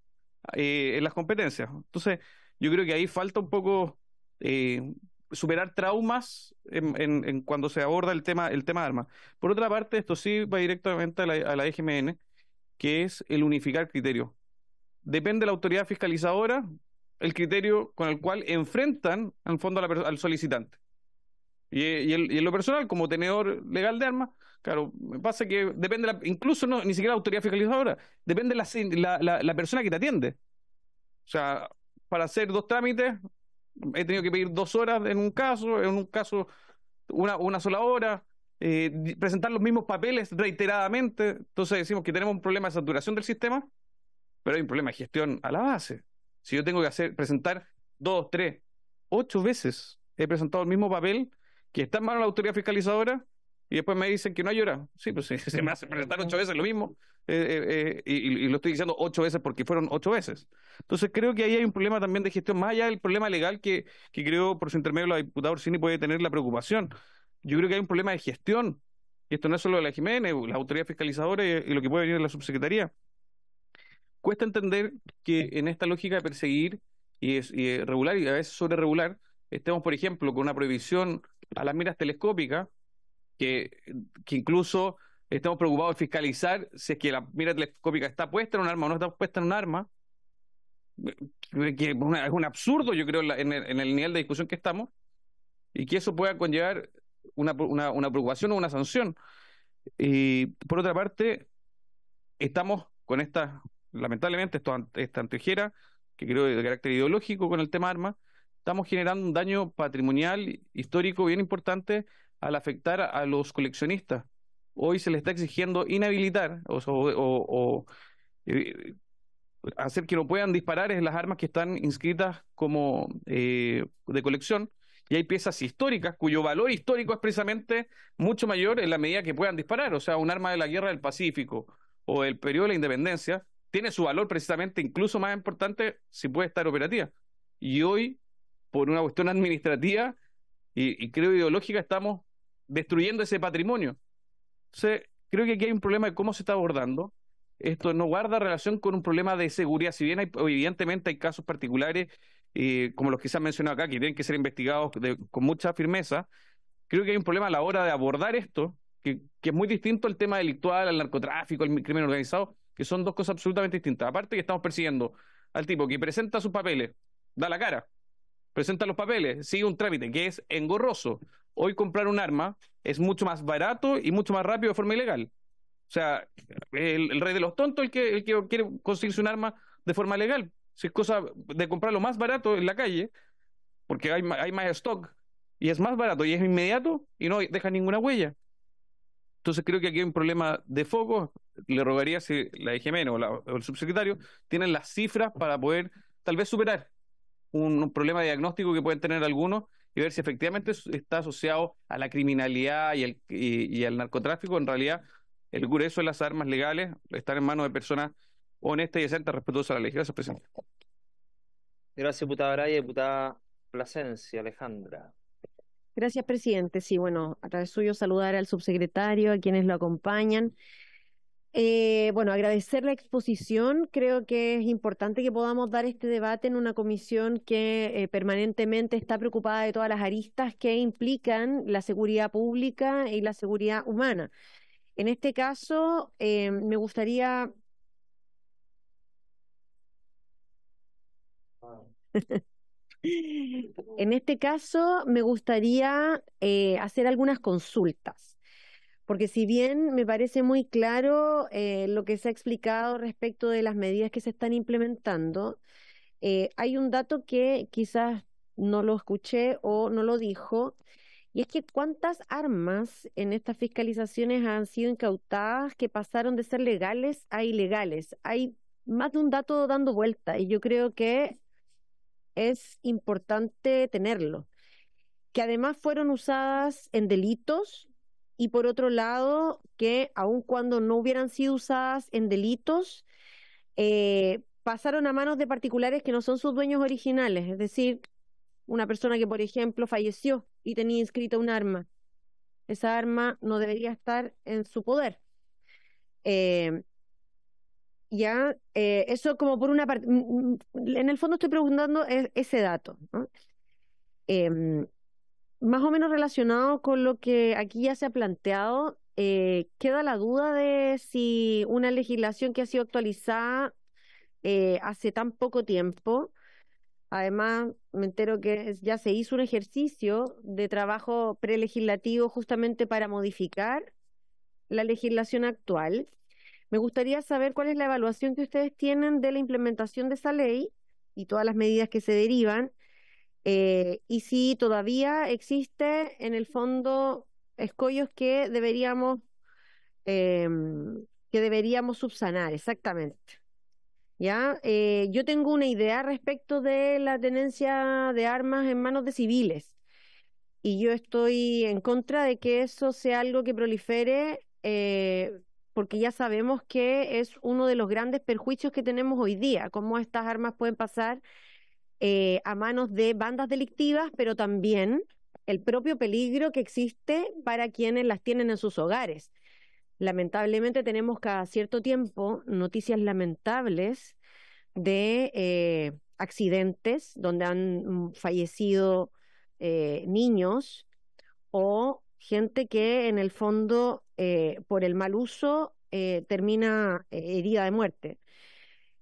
eh, en las competencias. Entonces, yo creo que ahí falta un poco eh, superar traumas en, cuando se aborda el tema, el tema de armas. Por otra parte, esto sí va directamente a la, a EGMN, que es el unificar criterio. Depende de la autoridad fiscalizadora el criterio con el cual enfrentan, al fondo, al solicitante. Y, en lo personal, como tenedor legal de armas, claro, me pasa que depende, incluso no, ni siquiera la autoridad fiscalizadora, depende la, la, persona que te atiende. O sea, para hacer dos trámites, he tenido que pedir dos horas en un caso, en un caso una, una sola hora, eh, presentar los mismos papeles reiteradamente. Entonces decimos que tenemos un problema de saturación del sistema, pero hay un problema de gestión a la base. Si yo tengo que hacer presentar dos, tres, ocho veces he presentado el mismo papel que está en manos la autoridad fiscalizadora y después me dicen que no hay hora. Sí, pues <laughs> se me hace presentar ocho veces lo mismo eh, eh, eh, y, lo estoy diciendo ocho veces porque fueron ocho veces. Entonces creo que ahí hay un problema también de gestión, más allá del problema legal que, creo por su intermedio la diputada Orsini puede tener la preocupación. Yo creo que hay un problema de gestión. Y esto no es solo de la Jiménez, la autoridad fiscalizadora y, lo que puede venir de la subsecretaría. Cuesta entender que en esta lógica de perseguir y, es, y regular y a veces sobre regular, estemos, por ejemplo, con una prohibición a las miras telescópicas, que, que incluso estamos preocupados de fiscalizar si es que la mira telescópica está puesta en un arma o no está puesta en un arma, eh, que es, un absurdo, yo creo, en el, en el, nivel de discusión que estamos, y que eso pueda conllevar una, una, una preocupación o una sanción. Y por otra parte, estamos con esta, lamentablemente, esto, esta antejera que creo de carácter ideológico con el tema arma estamos generando un daño patrimonial histórico bien importante al afectar a los coleccionistas. Hoy se les está exigiendo inhabilitar o, eh, hacer que no puedan disparar es las armas que están inscritas como eh, de colección. Y hay piezas históricas cuyo valor histórico es precisamente mucho mayor en la medida que puedan disparar. O sea, un arma de la guerra del Pacífico o del periodo de la independencia tiene su valor precisamente incluso más importante si puede estar operativa. Y hoy por una cuestión administrativa y, creo ideológica, estamos destruyendo ese patrimonio. creo que aquí hay un problema de cómo se está abordando. Esto no guarda relación con un problema de seguridad. Si bien evidentemente hay casos particulares, eh, como los que se han mencionado acá, que tienen que ser investigados con mucha firmeza, creo que hay un problema a la hora de abordar esto, que, que es muy distinto al tema delictual, al narcotráfico, al crimen organizado, que son dos cosas absolutamente distintas. Aparte que estamos persiguiendo al tipo que presenta sus papeles, da la cara, presenta los papeles, sigue un trámite que es engorroso. Hoy comprar un arma es mucho más barato y mucho más rápido de forma ilegal. O sea, el, rey de los tontos el que, el que quiere conseguirse un arma de forma legal. Si es cosa de comprarlo más barato en la calle, porque hay, hay más stock y es más barato y es inmediato y no deja ninguna huella. Entonces creo que aquí hay un problema de foco. Le rogaría si la IGMN o el subsecretario tienen las cifras para poder tal vez superar un, problema diagnóstico que pueden tener algunos y ver si efectivamente está asociado a la criminalidad y, el, y, y al narcotráfico. En realidad, el grueso de las armas legales están en manos de personas honestas y decentes, respetuosas a la ley. Gracias, presidente. Gracias, diputada Araya. Diputada Plasencia, Alejandra. Gracias, presidente. Sí, bueno, a través suyo saludar al subsecretario, a quienes lo acompañan. Eh, bueno, agradecer la exposición. Creo que es importante que podamos dar este debate en una comisión que eh, permanentemente está preocupada de todas las aristas que implican la seguridad pública y la seguridad humana. En este caso, eh, me gustaría... Ah. <laughs> en este caso, me gustaría hacer algunas consultas porque si bien me parece muy claro eh, lo que se ha explicado respecto de las medidas que se están implementando, eh, hay un dato que quizás no lo escuché o no lo dijo, y es que cuántas armas en estas fiscalizaciones han sido incautadas que pasaron de ser legales a ilegales. Hay más de un dato dando vuelta y yo creo que es importante tenerlo. Que además fueron usadas en delitos y por otro lado que aun cuando no hubieran sido usadas en delitos, eh, pasaron a manos de particulares que no son sus dueños originales, es decir, una persona que, por ejemplo, falleció y tenía inscrita un arma. Esa arma no debería estar en su poder. Eh, ya, eh, eso como por una parte, mm, mm, en el fondo estoy preguntando e-, ese dato. ¿no? Em, más o menos relacionado con lo que aquí ya se ha planteado, eh, queda la duda de si una legislación que ha sido actualizada eh, hace tan poco tiempo, además me entero que ya se hizo un ejercicio de trabajo prelegislativo justamente para modificar la legislación actual. Me gustaría saber cuál es la evaluación que ustedes tienen de la implementación de esa ley y todas las medidas que se derivan eh, y si todavía existe, en el fondo, escollos que deberíamos, eh, que deberíamos subsanar, exactamente. ¿Ya? Eh, yo tengo una idea respecto de la tenencia de armas en manos de civiles. Y yo estoy en contra de que eso sea algo que prolifere, eh, porque ya sabemos que es uno de los grandes perjuicios que tenemos hoy día, cómo estas armas pueden pasar eh, a manos de bandas delictivas, pero también el propio peligro que existe para quienes las tienen en sus hogares. Lamentablemente tenemos cada cierto tiempo noticias lamentables de eh, accidentes donde han mm, fallecido eh, niños o gente que en el fondo por el mal uso termina herida de muerte.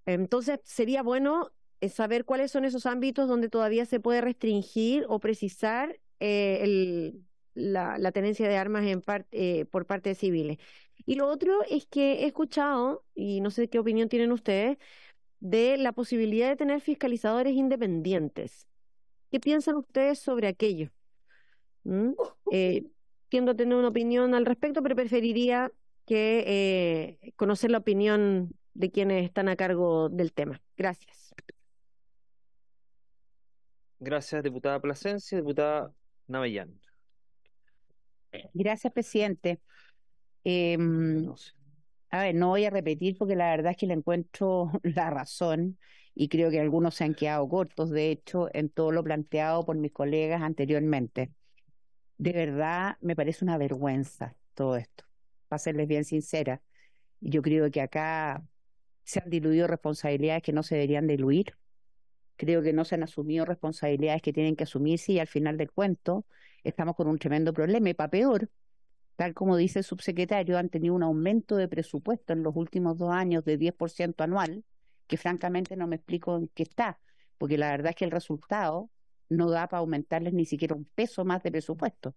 Entonces sería bueno eh, saber cuáles son esos ámbitos donde todavía se puede restringir o precisar eh, la, tenencia de armas en eh, por parte de civiles. Y lo otro es que he escuchado, y no sé qué opinión tienen ustedes, de la posibilidad de tener fiscalizadores independientes. ¿Qué piensan ustedes sobre aquello? ¿Mm? tiendo a tener una opinión al respecto, pero preferiría que conocer la opinión de quienes están a cargo del tema. Gracias. Gracias, diputada Plasencia, diputada Navellán. Gracias, presidente. Em, a ver, no voy a repetir porque la verdad es que le encuentro <laughs> la razón y creo que algunos se han quedado cortos, de hecho, en todo lo planteado por mis colegas anteriormente. De verdad, me parece una vergüenza todo esto, para serles bien sincera. Yo creo que acá se han diluido responsabilidades que no se deberían diluir creo que no se han asumido responsabilidades que tienen que asumirse y al final del cuento estamos con un tremendo problema. Y para peor, tal como dice el subsecretario, han tenido un aumento de presupuesto en los últimos dos años de 10% anual, que francamente no me explico en qué está, porque la verdad es que el resultado no da para aumentarles ni siquiera un peso más de presupuesto.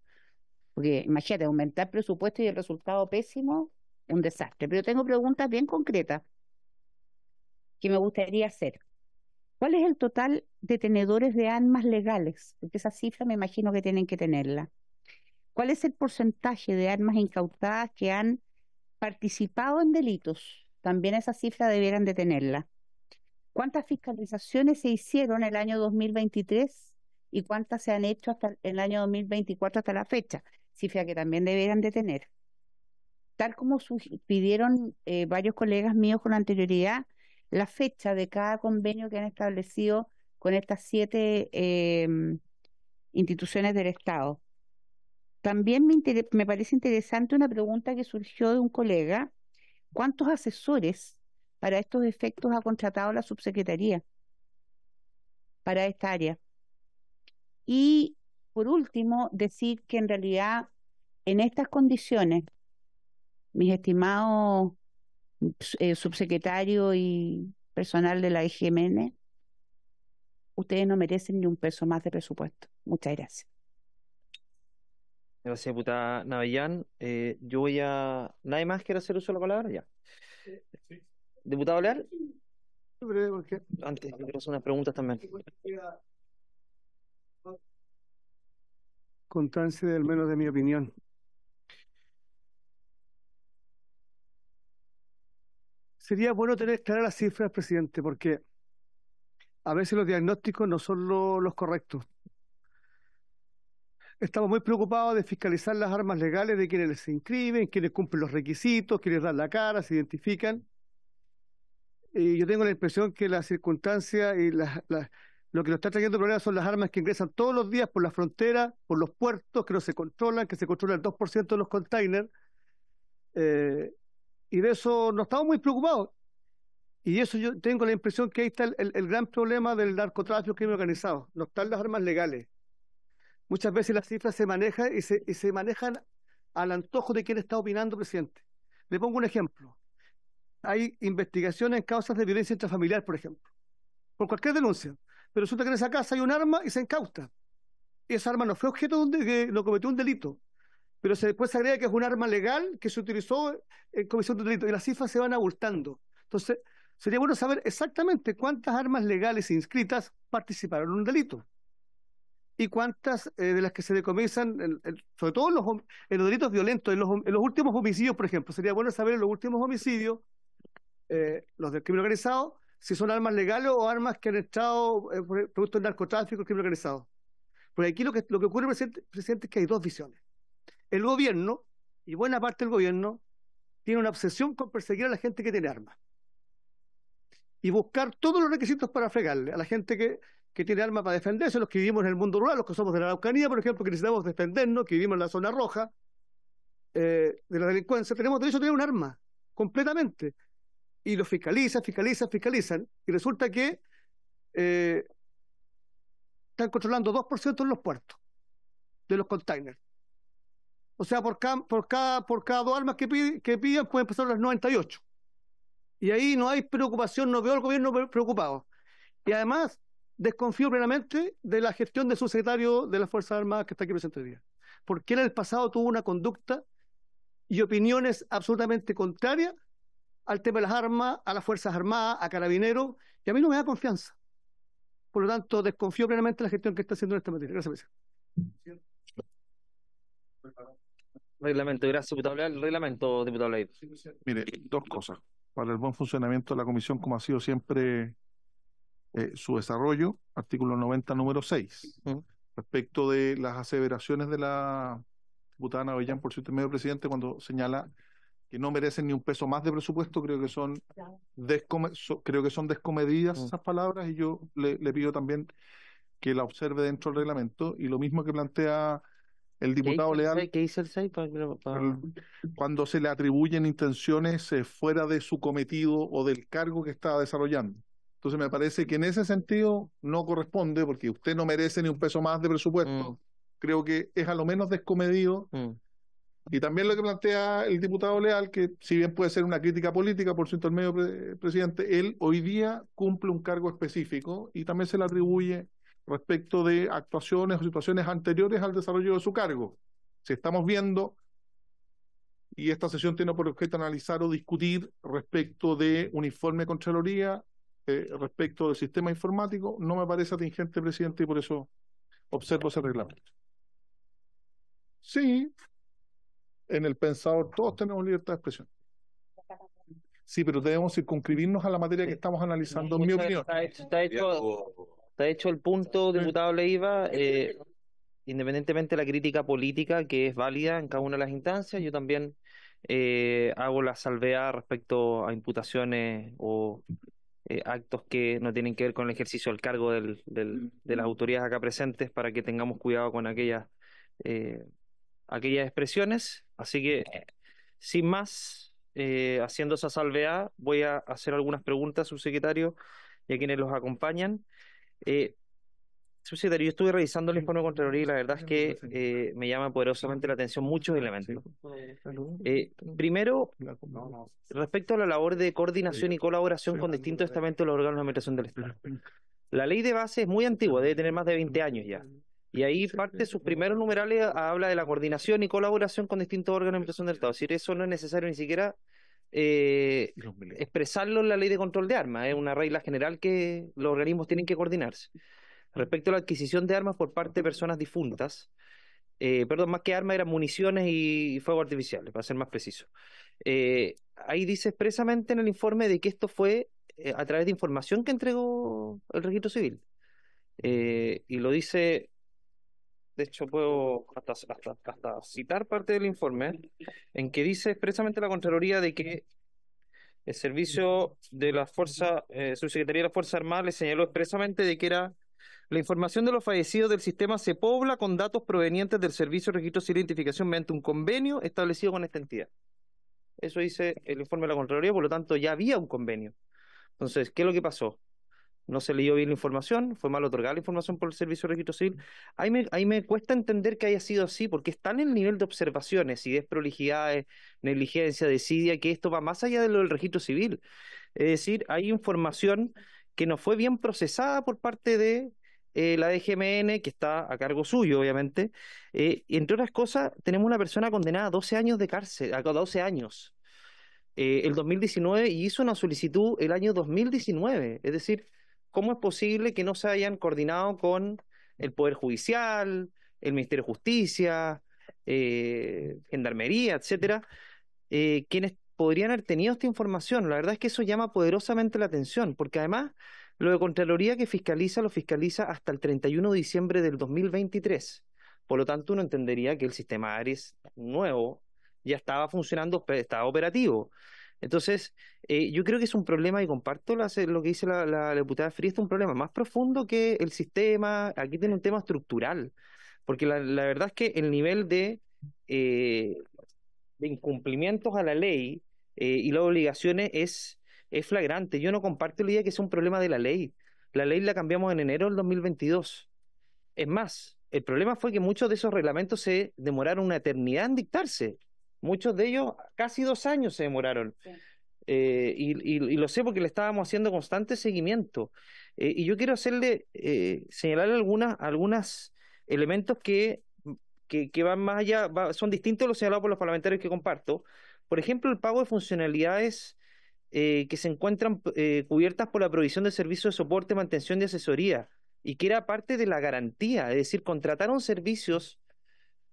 Porque imagínate, aumentar presupuesto y el resultado pésimo, un desastre. Pero tengo preguntas bien concretas que me gustaría hacer. ¿Cuál es el total de tenedores de armas legales? Porque esa cifra me imagino que tienen que tenerla. ¿Cuál es el porcentaje de armas incautadas que han participado en delitos? También esa cifra debieran de tenerla. ¿Cuántas fiscalizaciones se hicieron en el año 2023 y cuántas se han hecho hasta el año 2024 hasta la fecha? Cifra que también deberían de tener. Tal como pidieron eh, varios colegas míos con anterioridad, la fecha de cada convenio que han establecido con estas siete em, instituciones del Estado. También me, me parece interesante una pregunta que surgió de un colega. ¿Cuántos asesores para estos efectos ha contratado la subsecretaría para esta área? Y por último, decir que en realidad en estas condiciones, mis estimados eh, subsecretario y personal de la IGMN, e ustedes no merecen ni un peso más de presupuesto. Muchas gracias. Gracias, diputada Navellán. Eh, yo voy a... ¿Nadie más quiere hacer uso de la palabra? Ya. ¿Deputado ¿Diputado Leal? Antes, quiero hacer unas preguntas también. Constancia, al menos de mi opinión. sería bueno tener claras las cifras, presidente, porque a veces los diagnósticos no son los correctos. Estamos muy preocupados de fiscalizar las armas legales de quienes se inscriben, quienes cumplen los requisitos, quienes dan la cara, se identifican. Y yo tengo la impresión que las circunstancia y lo que nos está trayendo problemas son las armas que ingresan todos los días por la frontera, por los puertos, que no se controlan, que se controla el 2% de los containers. Eh, y de eso no estamos muy preocupados. Y eso yo tengo la impresión que ahí está el, gran problema del narcotráfico crimen organizado. No están las armas legales. Muchas veces las cifras se manejan y se, manejan al antojo de quien está opinando, presidente. Le pongo un ejemplo. Hay investigaciones en causas de violencia intrafamiliar, por ejemplo, por cualquier denuncia. Pero resulta que en esa casa hay un arma y se incausta Y esa arma no fue objeto de que no cometió un delito pero se después se agrega que es un arma legal que se utilizó en comisión de delito y las cifras se van abultando. Entonces, sería bueno saber exactamente cuántas armas legales e inscritas participaron en un delito y cuántas eh, de las que se decomisan, sobre todo en los, delitos violentos, en los, últimos homicidios, por ejemplo. Sería bueno saber en los últimos homicidios, eh, los del crimen organizado, si son armas legales o armas que han estado eh, producto del narcotráfico, el crimen organizado. Porque aquí lo que, lo que ocurre, presidente, es que hay dos visiones el gobierno, y buena parte del gobierno, tiene una obsesión con perseguir a la gente que tiene armas. Y buscar todos los requisitos para fregarle a la gente que, tiene armas para defenderse, los que vivimos en el mundo rural, los que somos de la Araucanía, por ejemplo, que necesitamos defendernos, que vivimos en la zona roja eh, de la delincuencia, tenemos derecho a tener un arma, completamente. Y lo fiscalizan, fiscalizan, fiscalizan, y resulta que eh, están controlando 2% de los puertos de los containers. O sea, por cada, por cada, por cada dos armas que, que pidan pueden pasar las 98. Y ahí no hay preocupación, no veo al gobierno preocupado. Y además, desconfío plenamente de la gestión de su secretario de las Fuerzas Armadas que está aquí presente hoy día. Porque en el pasado tuvo una conducta y opiniones absolutamente contrarias al tema de las armas, a las Fuerzas Armadas, a Carabineros, y a mí no me da confianza. Por lo tanto, desconfío plenamente de la gestión que está haciendo en esta materia. Gracias, presidente. Reglamento, gracias, diputado El reglamento, diputado Leir. Pues, Mire, dos cosas. Para el buen funcionamiento de la comisión, como ha sido siempre eh, su desarrollo, artículo 90, número 6. Respecto de las aseveraciones de la diputada Navellán por su medio presidente, cuando señala que no merecen ni un peso más de presupuesto, creo que son, creo que son descomedidas esas palabras y yo le, le pido también que la observe dentro del reglamento y lo mismo que plantea el diputado Leal. Cuando se le atribuyen intenciones eh, fuera de su cometido o del cargo que está desarrollando. Entonces me parece que en ese sentido no corresponde, porque usted no merece ni un peso más de presupuesto. Mm. Creo que es a lo menos descomedido. Mm. Y también lo que plantea el diputado Leal, que si bien puede ser una crítica política por su intermedio medio presidente, él hoy día cumple un cargo específico y también se le atribuye respecto de actuaciones o situaciones anteriores al desarrollo de su cargo. Si estamos viendo, y esta sesión tiene por objeto analizar o discutir respecto de uniforme de Contraloría, eh, respecto del sistema informático, no me parece atingente, presidente, y por eso observo ese reglamento. Sí, en el pensador todos tenemos libertad de expresión. Sí, pero debemos circunscribirnos a la materia que estamos analizando, en mi opinión. Está hecho, está hecho Está hecho el punto, diputado Leiva, eh, independientemente de la crítica política que es válida en cada una de las instancias, yo también eh, hago la salvea respecto a imputaciones o eh, actos que no tienen que ver con el ejercicio del cargo del, del, de las autoridades acá presentes para que tengamos cuidado con aquellas, eh, aquellas expresiones. Así que, sin más, haciendo esa salvea, voy a hacer algunas preguntas, subsecretario, y a quienes los acompañan. Eh, yo estuve revisando el informe de Contraloría y la verdad es que eh, me llama poderosamente la atención muchos elementos. Pues, pues, eh, primero, respecto a la labor de coordinación y colaboración con distintos estamentos de los órganos de administración del Estado. <laughs> La ley de base es muy antigua, debe tener más de 20 años ya. Y ahí parte sus primeros numerales habla de la coordinación y colaboración con distintos órganos de administración del Estado. Es decir, eso no es necesario ni siquiera eh, expresarlo en la ley de control de armas. Es una regla general que los organismos tienen que coordinarse. Respecto a la adquisición de armas por parte de personas difuntas, eh, perdón, más que armas eran municiones y fuegos artificiales, para ser más preciso. Eh, ahí dice expresamente en el informe de que esto fue a través de información que entregó el registro civil. y lo dice de hecho puedo hasta, citar parte del informe, en que dice expresamente la Contraloría de que el servicio de la Fuerza, eh, Subsecretaría de la Fuerza Armada le señaló expresamente de que era la información de los fallecidos del sistema se pobla con datos provenientes del Servicio de Registros Identificación mediante un convenio establecido con esta entidad. Eso dice el informe de la Contraloría, por lo tanto ya había un convenio. Entonces, ¿qué es lo que pasó? no se leyó bien la información, fue mal otorgada la información por el Servicio de Registro Civil. Ahí me, ahí me cuesta entender que haya sido así, porque está en el nivel de observaciones y desprolijidades, negligencia, desidia, que esto va más allá de lo del registro civil. Es decir, hay información que no fue bien procesada por parte de eh, la DGMN, que está a cargo suyo, obviamente. y eh, entre otras cosas, tenemos una persona condenada a 12 años de cárcel, a 12 años. Eh, el 2019 y hizo una solicitud el año 2019, es decir, ¿cómo es posible que no se hayan coordinado con el Poder Judicial, el Ministerio de Justicia, eh, Gendarmería, etcétera, eh, quienes podrían haber tenido esta información? La verdad es que eso llama poderosamente la atención, porque además lo de Contraloría que fiscaliza lo fiscaliza hasta el 31 de diciembre del 2023. Por lo tanto, uno entendería que el sistema ARES nuevo ya estaba funcionando, estaba operativo. Entonces, eh, yo creo que es un problema, y comparto lo que dice la, diputada Frías, es un problema más profundo que el sistema, aquí tiene un tema estructural, porque la, verdad es que el nivel de, eh, de incumplimientos a la ley eh, y las obligaciones es, flagrante. Yo no comparto la idea que es un problema de la ley. La ley la cambiamos en enero del 2022. Es más, el problema fue que muchos de esos reglamentos se demoraron una eternidad en dictarse. Muchos de ellos casi dos años se demoraron. Eh, y, lo sé porque le estábamos haciendo constante seguimiento. Eh, y yo quiero hacerle, eh, señalar algunas, algunos elementos que, que, van más allá, son distintos de los señalados por los parlamentarios que comparto. Por ejemplo, el pago de funcionalidades que se encuentran cubiertas por la provisión de servicios de soporte, mantención y asesoría, y que era parte de la garantía, es decir, contrataron servicios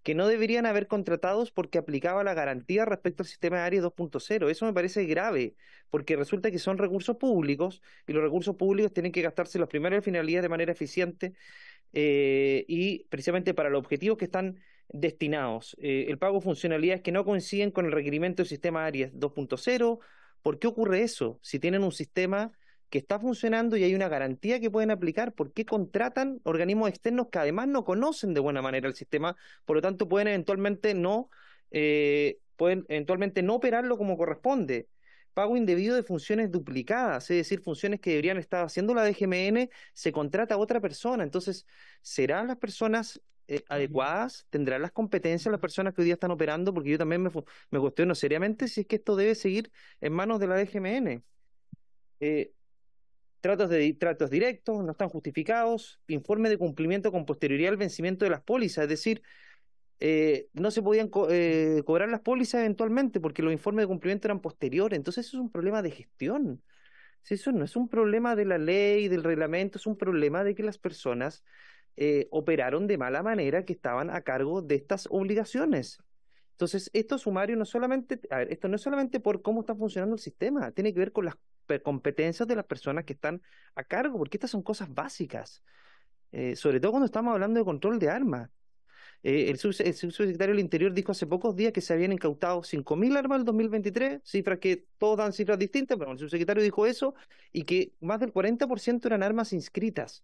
que no deberían haber contratados porque aplicaba la garantía respecto al sistema ARIES 2.0. Eso me parece grave, porque resulta que son recursos públicos y los recursos públicos tienen que gastarse los primeros finalidades de manera eficiente eh, y precisamente para los objetivos que están destinados. Eh, el pago de funcionalidades que no coinciden con el requerimiento del sistema ARIES 2.0. ¿Por qué ocurre eso? Si tienen un sistema que está funcionando y hay una garantía que pueden aplicar, porque contratan organismos externos que además no conocen de buena manera el sistema? Por lo tanto, pueden eventualmente no, eh, pueden eventualmente no operarlo como corresponde. Pago indebido de funciones duplicadas, es decir, funciones que deberían estar haciendo la DGMN, se contrata a otra persona. Entonces, ¿serán las personas eh, adecuadas? ¿Tendrán las competencias las personas que hoy día están operando? Porque yo también me, me cuestiono seriamente si es que esto debe seguir en manos de la DGMN. Eh, tratos, de, tratos directos, no están justificados, informe de cumplimiento con posterioridad al vencimiento de las pólizas, es decir, eh, no se podían eh, cobrar las pólizas eventualmente porque los informes de cumplimiento eran posteriores, entonces eso es un problema de gestión. Si eso no es un problema de la ley, del reglamento, es un problema de que las personas eh, operaron de mala manera que estaban a cargo de estas obligaciones. Entonces, esto sumario no solamente, esto no es solamente por cómo está funcionando el sistema, tiene que ver con las competencias de las personas que están a cargo, porque estas son cosas básicas, eh, sobre todo cuando estamos hablando de control de armas. Eh, el, subsecretario del Interior dijo hace pocos días que se habían incautado 5.000 armas en 2023, cifras que todos dan cifras distintas, pero el subsecretario dijo eso y que más del 40% eran armas inscritas.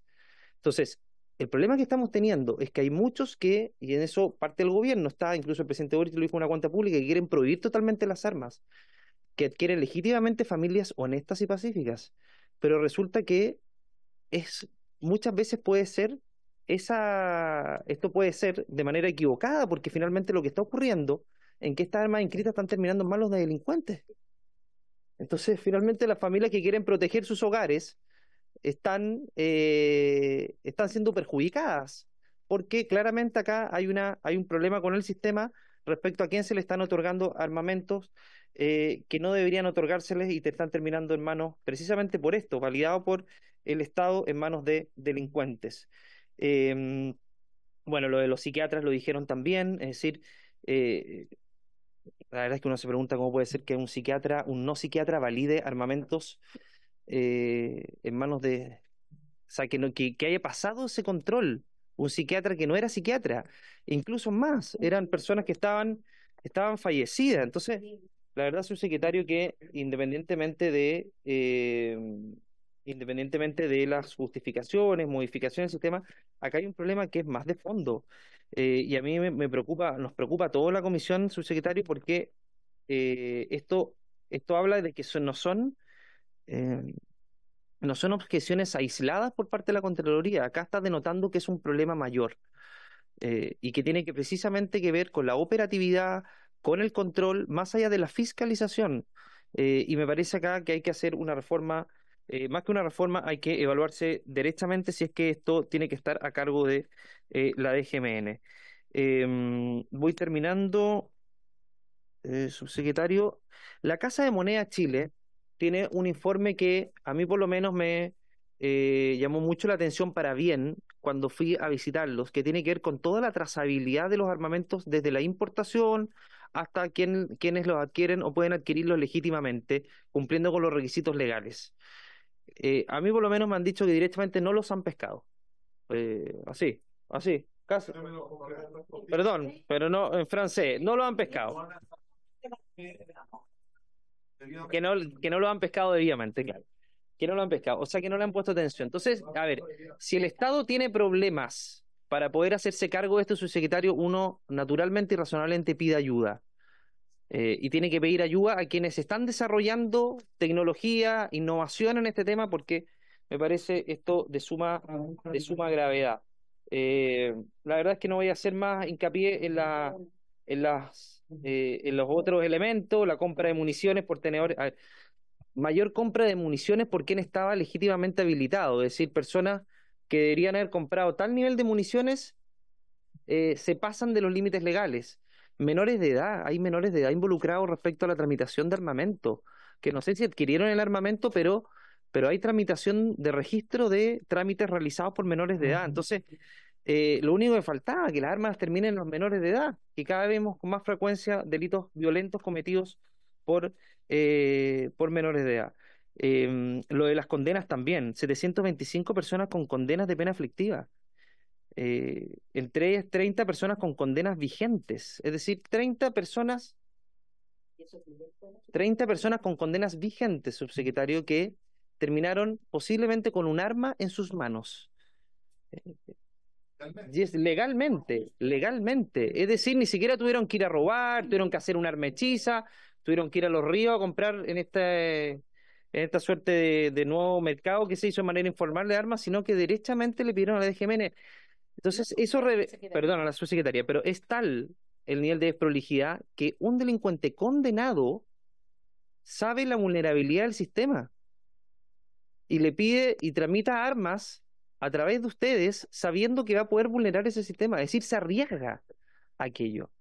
Entonces, el problema que estamos teniendo es que hay muchos que, y en eso parte del gobierno, está incluso el presidente Boric lo dijo en una cuenta pública, que quieren prohibir totalmente las armas que adquiere legítimamente familias honestas y pacíficas, pero resulta que es muchas veces puede ser esa esto puede ser de manera equivocada porque finalmente lo que está ocurriendo en que estas armas inscritas están terminando en manos delincuentes. Entonces, finalmente las familias que quieren proteger sus hogares están, eh, están siendo perjudicadas, porque claramente acá hay, una, hay un problema con el sistema respecto a quién se le están otorgando armamentos eh, que no deberían otorgárseles y te están terminando en manos, precisamente por esto, validado por el Estado en manos de delincuentes. Eh, bueno, lo de los psiquiatras lo dijeron también, es decir, eh, la verdad es que uno se pregunta cómo puede ser que un psiquiatra, un no psiquiatra, valide armamentos eh, en manos de... O sea, que, no, que haya pasado ese control, un psiquiatra que no era psiquiatra, incluso más, eran personas que estaban, estaban fallecidas. Entonces, la verdad subsecretario, que independientemente de eh, independientemente de las justificaciones, modificaciones del sistema, acá hay un problema que es más de fondo. Eh, y a mí me, preocupa, nos preocupa a toda la comisión, subsecretario, porque eh, esto, esto habla de que no son no son objeciones aisladas por parte de la Contraloría. Acá está denotando que es un problema mayor. y que tiene que precisamente que ver con la operatividad, con el control, más allá de la fiscalización. Eh, y me parece acá que hay que hacer una reforma, eh, más que una reforma, hay que evaluarse derechamente si es que esto tiene que estar a cargo de eh, la DGMN. Em, voy terminando, subsecretario. La Casa de Moneda Chile tiene un informe que a mí por lo menos me llamó mucho la atención para bien cuando fui a visitarlos, que tiene que ver con toda la trazabilidad de los armamentos desde la importación hasta quien, quienes los adquieren o pueden adquirirlos legítimamente, cumpliendo con los requisitos legales. Eh, a mí por lo menos me han dicho que directamente no los han pescado. Eh, así, así, casi. Perdón, pero no, en francés, no lo han pescado. Que no, que no lo han pescado debidamente, claro. Que no lo han pescado, o sea que no le han puesto atención. Entonces, a ver, si el Estado tiene problemas para poder hacerse cargo de este subsecretario, uno naturalmente y razonablemente pide ayuda. Eh, y tiene que pedir ayuda a quienes están desarrollando tecnología, innovación en este tema, porque me parece esto de suma, de suma gravedad. Eh, la verdad es que no voy a hacer más hincapié en, la, en, las, eh, en los otros elementos, la compra de municiones por tenedores, mayor compra de municiones por quien estaba legítimamente habilitado, es decir, personas que deberían haber comprado tal nivel de municiones eh, se pasan de los límites legales. Menores de edad, hay menores de edad involucrados respecto a la tramitación de armamento, que no sé si adquirieron el armamento, pero, pero hay tramitación de registro de trámites realizados por menores de edad. Entonces, eh, lo único que faltaba, que las armas terminen en los menores de edad, y cada vez vemos con más frecuencia delitos violentos cometidos por, eh, por menores de edad. Eh, lo de las condenas también, 725 personas con condenas de pena aflictiva. Eh, entre ellas 30 personas con condenas vigentes, es decir, 30 personas 30 personas con condenas vigentes, subsecretario, que terminaron posiblemente con un arma en sus manos. legalmente, legalmente. Es decir, ni siquiera tuvieron que ir a robar, tuvieron que hacer una arma hechiza, tuvieron que ir a los ríos a comprar en este en esta suerte de, nuevo mercado que se hizo de manera informal de armas, sino que directamente le pidieron a la DGMN. Entonces, eso, perdón, a la subsecretaría, pero es tal el nivel de desprolijidad que un delincuente condenado sabe la vulnerabilidad del sistema y le pide y tramita armas a través de ustedes sabiendo que va a poder vulnerar ese sistema, es decir, se arriesga aquello.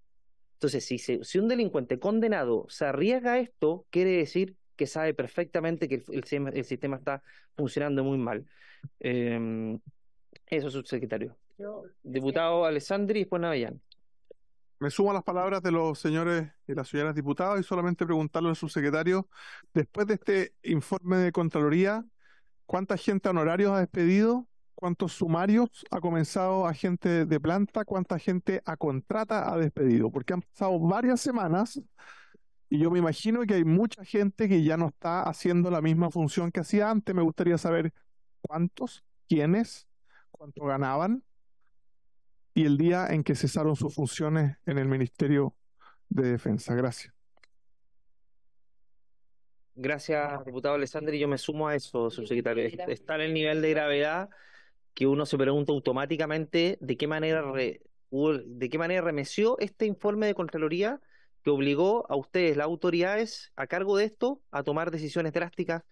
Entonces, si, si un delincuente condenado se arriesga esto, quiere decir que sabe perfectamente que el, sistema está funcionando muy mal. Em, eso, subsecretario. Diputado Alessandri después Navellán. Me sumo a las palabras de los señores y las señoras diputados y solamente preguntarle al subsecretario, después de este informe de Contraloría, ¿cuánta gente a honorarios ha despedido? ¿Cuántos sumarios ha comenzado a gente de planta? ¿Cuánta gente a contrata ha despedido? Porque han pasado varias semanas y yo me imagino que hay mucha gente que ya no está haciendo la misma función que hacía antes. Me gustaría saber cuántos, quiénes, cuánto ganaban y el día en que cesaron sus funciones en el Ministerio de Defensa. Gracias. Gracias, diputado Alessandri. Yo me sumo a eso, subsecretario. Está en el nivel de gravedad que uno se pregunta automáticamente de qué manera de qué manera remeció este informe de Contraloría que obligó a ustedes, las autoridades a cargo de esto, a tomar decisiones drásticas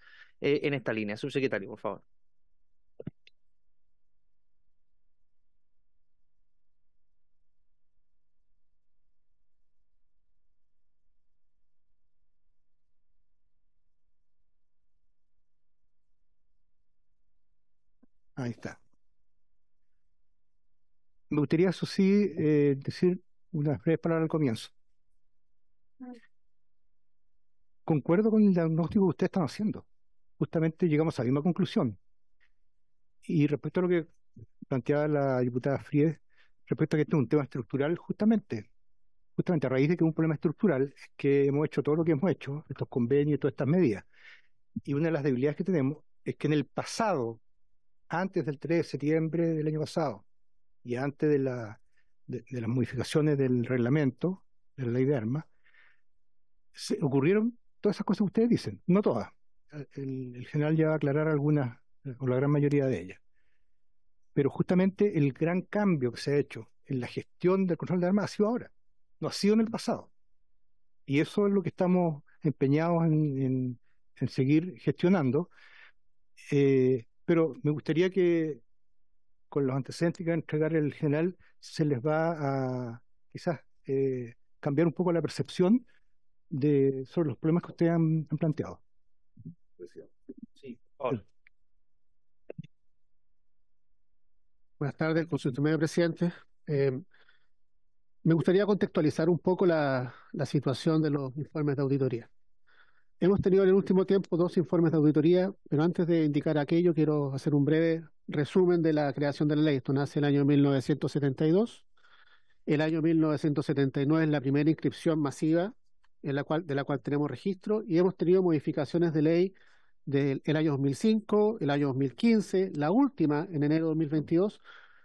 eh, en esta línea. Subsecretario, por favor. Ahí está. Me gustaría, eso sí, eh, decir unas breves palabras al comienzo. Concuerdo con el diagnóstico que ustedes están haciendo. Justamente llegamos a la misma conclusión. Y respecto a lo que planteaba la diputada Fried, respecto a que este es un tema estructural, justamente, justamente a raíz de que es un problema estructural es que hemos hecho todo lo que hemos hecho, estos convenios y todas estas medidas. Y una de las debilidades que tenemos es que en el pasado, antes del 3 de septiembre del año pasado y antes de, la, de, de las modificaciones del reglamento, de la ley de armas, se ocurrieron todas esas cosas que ustedes dicen, no todas. El, general ya va a aclarar algunas, eh, o la gran mayoría de ellas. Pero justamente el gran cambio que se ha hecho en la gestión del control de armas ha sido ahora, no ha sido en el pasado. Y eso es lo que estamos empeñados en, en, seguir gestionando. Eh, pero me gustaría que con los antecedentes que va a entregar el general se les va a quizás eh, cambiar un poco la percepción de, sobre los problemas que ustedes han, planteado. Sí, Buenas tardes, con Medio presidente. Eh, me gustaría contextualizar un poco la, la situación de los informes de auditoría. Hemos tenido en el último tiempo dos informes de auditoría, pero antes de indicar aquello, quiero hacer un breve resumen de la creación de la ley. Esto nace en el año 1972. El año 1979 es la primera inscripción masiva la cual, de la cual tenemos registro, y hemos tenido modificaciones de ley del el año 2005, el año 2015, la última en enero de 2022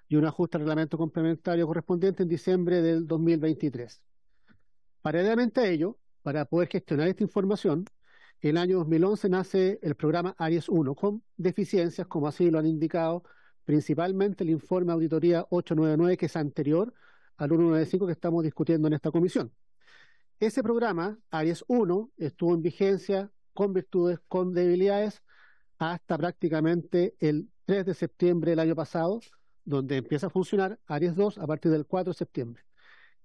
y un ajuste al reglamento complementario correspondiente en diciembre del 2023. Paralelamente a ello, para poder gestionar esta información, el año 2011 nace el programa Aries 1 con deficiencias, como así lo han indicado principalmente el informe auditoría 899 que es anterior al 195 que estamos discutiendo en esta comisión. Ese programa, ARIES 1, estuvo en vigencia con virtudes, con debilidades, hasta prácticamente el 3 de septiembre del año pasado, donde empieza a funcionar ARIES 2 a partir del 4 de septiembre,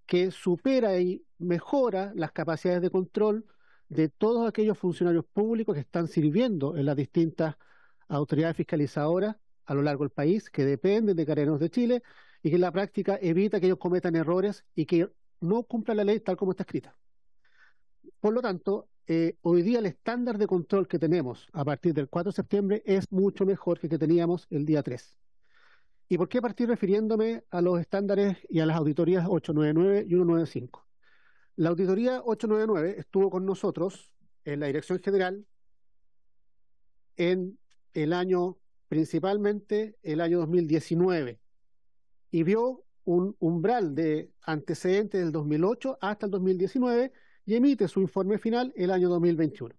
que supera y mejora las capacidades de control de todos aquellos funcionarios públicos que están sirviendo en las distintas autoridades fiscalizadoras a lo largo del país, que dependen de carreros de Chile y que en la práctica evita que ellos cometan errores y que no cumplan la ley tal como está escrita. Por lo tanto, eh, hoy día el estándar de control que tenemos a partir del 4 de septiembre es mucho mejor que el que teníamos el día 3. ¿Y por qué partir refiriéndome a los estándares y a las auditorías 899 y 195? La auditoría 899 estuvo con nosotros en la Dirección General en el año, principalmente el año 2019, y vio un umbral de antecedentes del 2008 hasta el 2019 y emite su informe final el año 2021.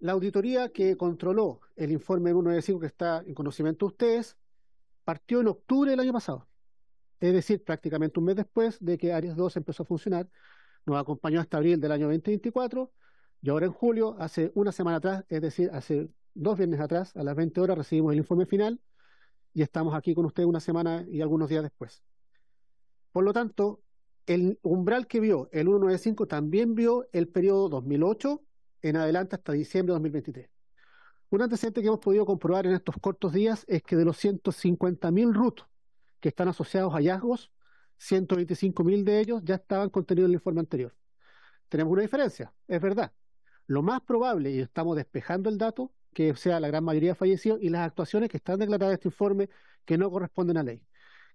La auditoría que controló el informe 195 que está en conocimiento de ustedes partió en octubre del año pasado, es decir, prácticamente un mes después de que Arias 2 empezó a funcionar. Nos acompañó hasta abril del año 2024 y ahora en julio, hace una semana atrás, es decir, hace dos viernes atrás, a las 20 horas recibimos el informe final y estamos aquí con ustedes una semana y algunos días después. Por lo tanto, el umbral que vio el 195 también vio el periodo 2008 en adelante hasta diciembre de 2023. Un antecedente que hemos podido comprobar en estos cortos días es que de los 150.000 rutos que están asociados a hallazgos, 125.000 de ellos ya estaban contenidos en el informe anterior. Tenemos una diferencia, es verdad. Lo más probable, y estamos despejando el dato, que sea la gran mayoría fallecidos y las actuaciones que están declaradas en este informe que no corresponden a ley.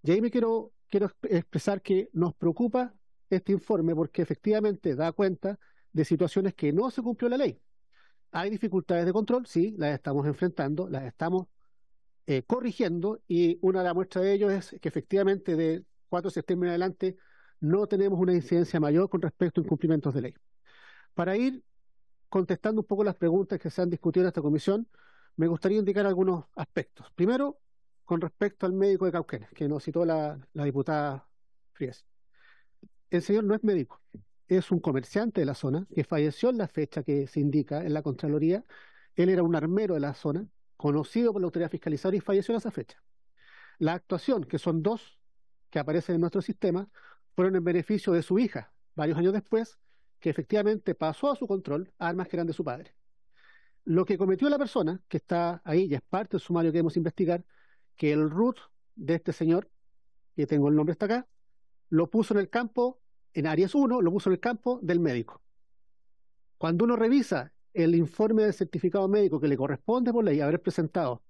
Y ahí me quiero quiero expresar que nos preocupa este informe porque efectivamente da cuenta de situaciones que no se cumplió la ley. Hay dificultades de control, sí, las estamos enfrentando, las estamos eh, corrigiendo y una de las muestras de ello es que efectivamente de cuatro de septiembre en adelante no tenemos una incidencia mayor con respecto a incumplimientos de ley. Para ir contestando un poco las preguntas que se han discutido en esta comisión, me gustaría indicar algunos aspectos. Primero, con respecto al médico de Cauquenes, que nos citó la, diputada Fries. El señor no es médico, es un comerciante de la zona que falleció en la fecha que se indica en la Contraloría. Él era un armero de la zona, conocido por la autoridad fiscalizadora y falleció en esa fecha. La actuación, que son dos que aparecen en nuestro sistema, fueron en beneficio de su hija, varios años después, que efectivamente pasó a su control armas que eran de su padre. Lo que cometió la persona, que está ahí y es parte del sumario que debemos investigar, que el root de este señor, que tengo el nombre hasta acá, lo puso en el campo, en Arias 1, lo puso en el campo del médico. Cuando uno revisa el informe del certificado médico que le corresponde por ley haber presentado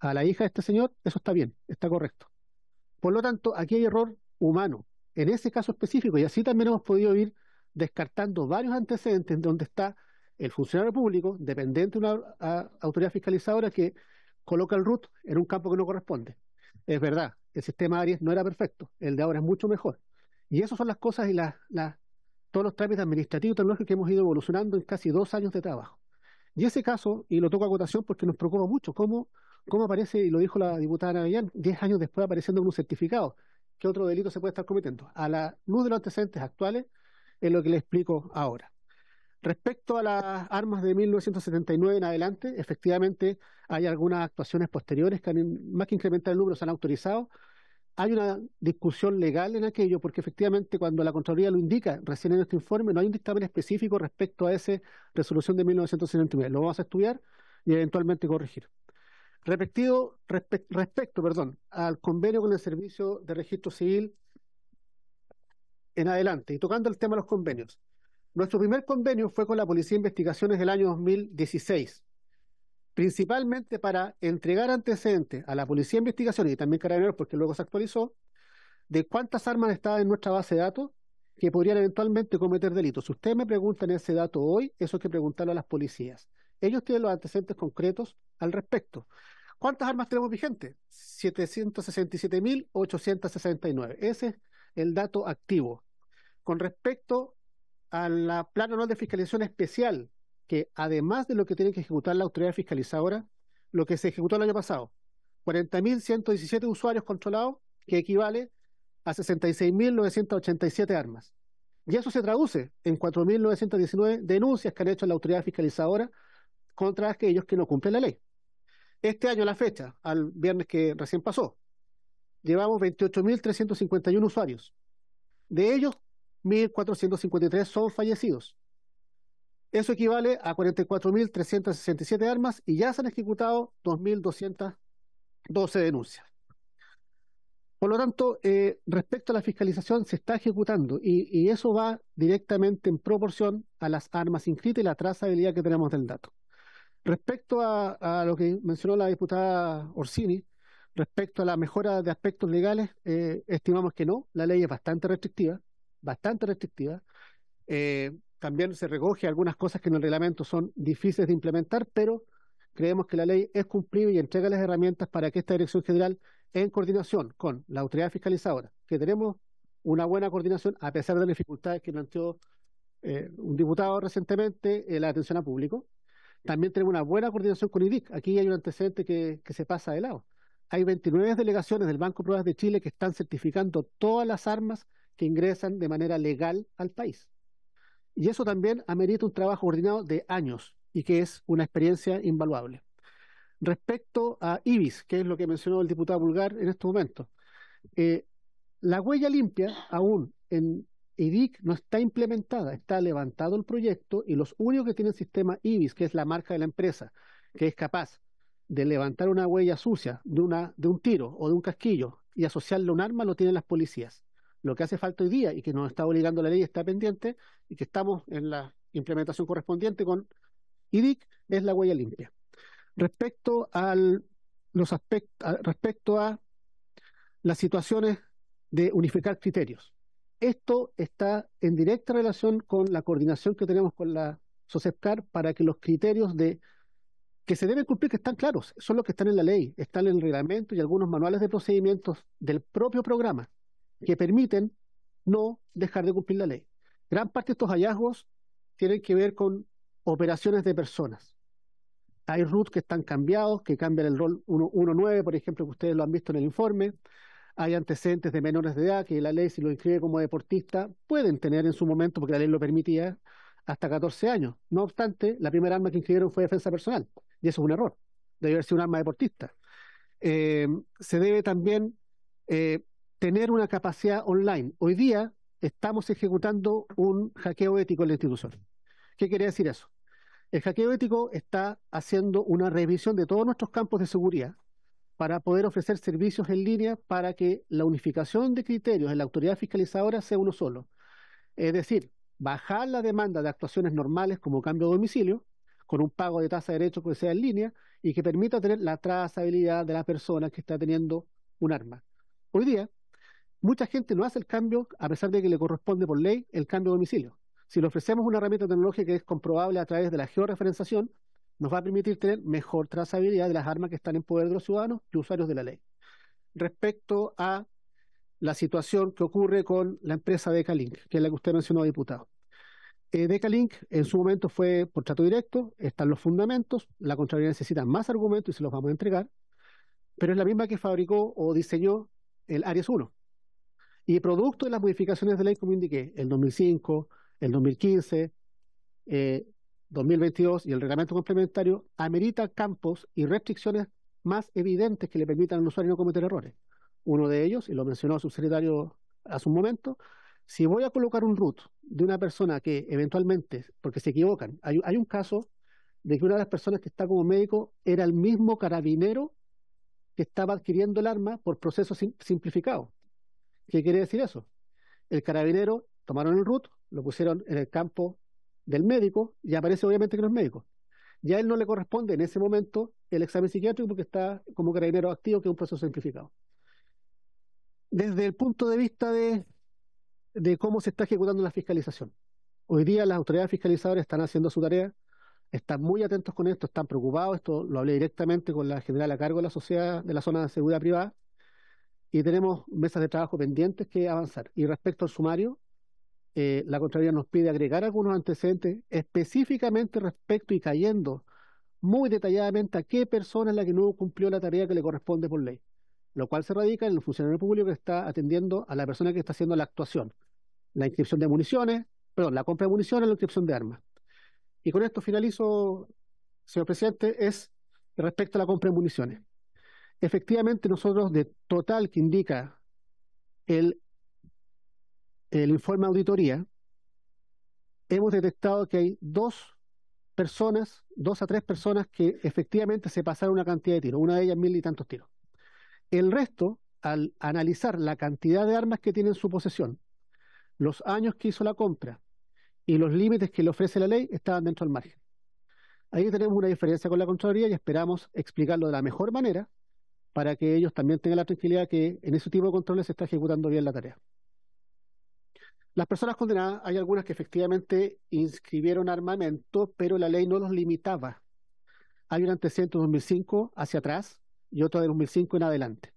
a la hija de este señor, eso está bien, está correcto. Por lo tanto, aquí hay error humano. En ese caso específico, y así también hemos podido ir descartando varios antecedentes donde está el funcionario público, dependiente de una autoridad fiscalizadora, que coloca el root en un campo que no corresponde. Es verdad, el sistema Aries no era perfecto, el de ahora es mucho mejor. Y esas son las cosas y todos los trámites administrativos y tecnológicos que hemos ido evolucionando en casi dos años de trabajo. Y ese caso, y lo toco a cotación porque nos preocupa mucho, cómo, cómo aparece, y lo dijo la diputada Navellán, diez años después apareciendo en un certificado, qué otro delito se puede estar cometiendo. A la luz de los antecedentes actuales, es lo que le explico ahora. Respecto a las armas de 1979 en adelante, efectivamente hay algunas actuaciones posteriores que más que incrementar el número, se han autorizado. Hay una discusión legal en aquello, porque efectivamente cuando la Contraloría lo indica, recién en este informe, no hay un dictamen específico respecto a esa resolución de 1979. Lo vamos a estudiar y eventualmente corregir. respecto al convenio con el Servicio de Registro Civil en adelante, y tocando el tema de los convenios. Nuestro primer convenio fue con la Policía de Investigaciones del año 2016, principalmente para entregar antecedentes a la Policía de Investigaciones y también Carabineros, porque luego se actualizó, de cuántas armas estaban en nuestra base de datos que podrían eventualmente cometer delitos. Si ustedes me preguntan ese dato hoy, eso hay que preguntarlo a las policías. Ellos tienen los antecedentes concretos al respecto. ¿Cuántas armas tenemos vigentes? 767.869. Ese es el dato activo. Con respecto al Plan Anual de Fiscalización Especial, que además de lo que tiene que ejecutar la autoridad fiscalizadora, lo que se ejecutó el año pasado, 40.117 usuarios controlados, que equivale a 66.987 armas. Y eso se traduce en 4.919 denuncias que han hecho la autoridad fiscalizadora contra aquellos que no cumplen la ley. Este año, la fecha, al viernes que recién pasó, llevamos 28.351 usuarios. De ellos, 1.453 son fallecidos. Eso equivale a 44.367 armas y ya se han ejecutado 2.212 denuncias. Por lo tanto, eh, respecto a la fiscalización, se está ejecutando y, eso va directamente en proporción a las armas inscritas y la trazabilidad que tenemos del dato. Respecto a, lo que mencionó la diputada Orsini, respecto a la mejora de aspectos legales, eh, estimamos que no, la ley es bastante restrictiva bastante restrictiva. Eh, también se recoge algunas cosas que en el reglamento son difíciles de implementar, pero creemos que la ley es cumplida y entrega las herramientas para que esta Dirección General, en coordinación con la autoridad fiscalizadora, que tenemos una buena coordinación a pesar de las dificultades que planteó eh, un diputado recientemente, en eh, la atención al público. También tenemos una buena coordinación con IDIC. Aquí hay un antecedente que, que se pasa de lado. Hay 29 delegaciones del Banco de Pruebas de Chile que están certificando todas las armas que ingresan de manera legal al país. Y eso también amerita un trabajo coordinado de años y que es una experiencia invaluable. Respecto a IBIS, que es lo que mencionó el diputado vulgar en este momento eh, la huella limpia aún en IDIC no está implementada, está levantado el proyecto y los únicos que tienen sistema IBIS, que es la marca de la empresa, que es capaz de levantar una huella sucia de, una, de un tiro o de un casquillo y asociarle un arma, lo tienen las policías lo que hace falta hoy día y que nos está obligando la ley está pendiente y que estamos en la implementación correspondiente con IDIC es la huella limpia. Respecto al los aspectos respecto a las situaciones de unificar criterios. Esto está en directa relación con la coordinación que tenemos con la SOCEPCAR para que los criterios de que se deben cumplir, que están claros, son los que están en la ley, están en el reglamento y algunos manuales de procedimientos del propio programa que permiten no dejar de cumplir la ley. Gran parte de estos hallazgos tienen que ver con operaciones de personas. Hay RUT que están cambiados, que cambian el rol 1.9, por ejemplo, que ustedes lo han visto en el informe. Hay antecedentes de menores de edad que la ley, si lo inscribe como deportista, pueden tener en su momento, porque la ley lo permitía, hasta 14 años. No obstante, la primera arma que inscribieron fue defensa personal, y eso es un error. Debe haber sido un arma deportista. Eh, se debe también eh, tener una capacidad online. Hoy día estamos ejecutando un hackeo ético en la institución. ¿Qué quiere decir eso? El hackeo ético está haciendo una revisión de todos nuestros campos de seguridad para poder ofrecer servicios en línea para que la unificación de criterios en la autoridad fiscalizadora sea uno solo. Es decir, bajar la demanda de actuaciones normales como cambio de domicilio, con un pago de tasa de derecho que sea en línea y que permita tener la trazabilidad de la persona que está teniendo un arma. Hoy día, mucha gente no hace el cambio, a pesar de que le corresponde por ley el cambio de domicilio. Si le ofrecemos una herramienta tecnológica que es comprobable a través de la georreferenciación, nos va a permitir tener mejor trazabilidad de las armas que están en poder de los ciudadanos y usuarios de la ley. Respecto a la situación que ocurre con la empresa Decalink, que es la que usted mencionó, diputado. Eh, Decalink en su momento fue por trato directo, están los fundamentos, la Contraloría necesita más argumentos y se los vamos a entregar, pero es la misma que fabricó o diseñó el Aries 1. Y producto de las modificaciones de ley, como indiqué, el 2005, el 2015, 2022 eh, y el reglamento complementario, amerita campos y restricciones más evidentes que le permitan al usuario no cometer errores. Uno de ellos, y lo mencionó su secretario hace un momento, si voy a colocar un root de una persona que eventualmente, porque se equivocan, hay, un caso de que una de las personas que está como médico era el mismo carabinero que estaba adquiriendo el arma por proceso simplificado. ¿Qué quiere decir eso? El carabinero tomaron el RUT, lo pusieron en el campo del médico y aparece obviamente que no es médico. Ya a él no le corresponde en ese momento el examen psiquiátrico porque está como carabinero activo, que es un proceso simplificado. Desde el punto de vista de, de cómo se está ejecutando la fiscalización. Hoy día las autoridades fiscalizadoras están haciendo su tarea, están muy atentos con esto, están preocupados. Esto lo hablé directamente con la general a cargo de la sociedad de la zona de seguridad privada y tenemos mesas de trabajo pendientes que avanzar. Y respecto al sumario, eh, la Contraloría nos pide agregar algunos antecedentes específicamente respecto y cayendo muy detalladamente a qué persona es la que no cumplió la tarea que le corresponde por ley, lo cual se radica en el funcionario público que está atendiendo a la persona que está haciendo la actuación, la inscripción de municiones, perdón, la compra de municiones, la inscripción de armas. Y con esto finalizo, señor presidente, es respecto a la compra de municiones. Efectivamente, nosotros de total que indica el, informe de auditoría, hemos detectado que hay dos personas, dos a tres personas que efectivamente se pasaron una cantidad de tiros, una de ellas mil y tantos tiros. El resto, al analizar la cantidad de armas que tiene en su posesión, los años que hizo la compra y los límites que le ofrece la ley, estaban dentro del margen. Ahí tenemos una diferencia con la Contraloría y esperamos explicarlo de la mejor manera para que ellos también tengan la tranquilidad que en ese tipo de controles se está ejecutando bien la tarea. Las personas condenadas, hay algunas que efectivamente inscribieron armamento, pero la ley no los limitaba. Hay un antecedente de 2005 hacia atrás y otro de 2005 en adelante.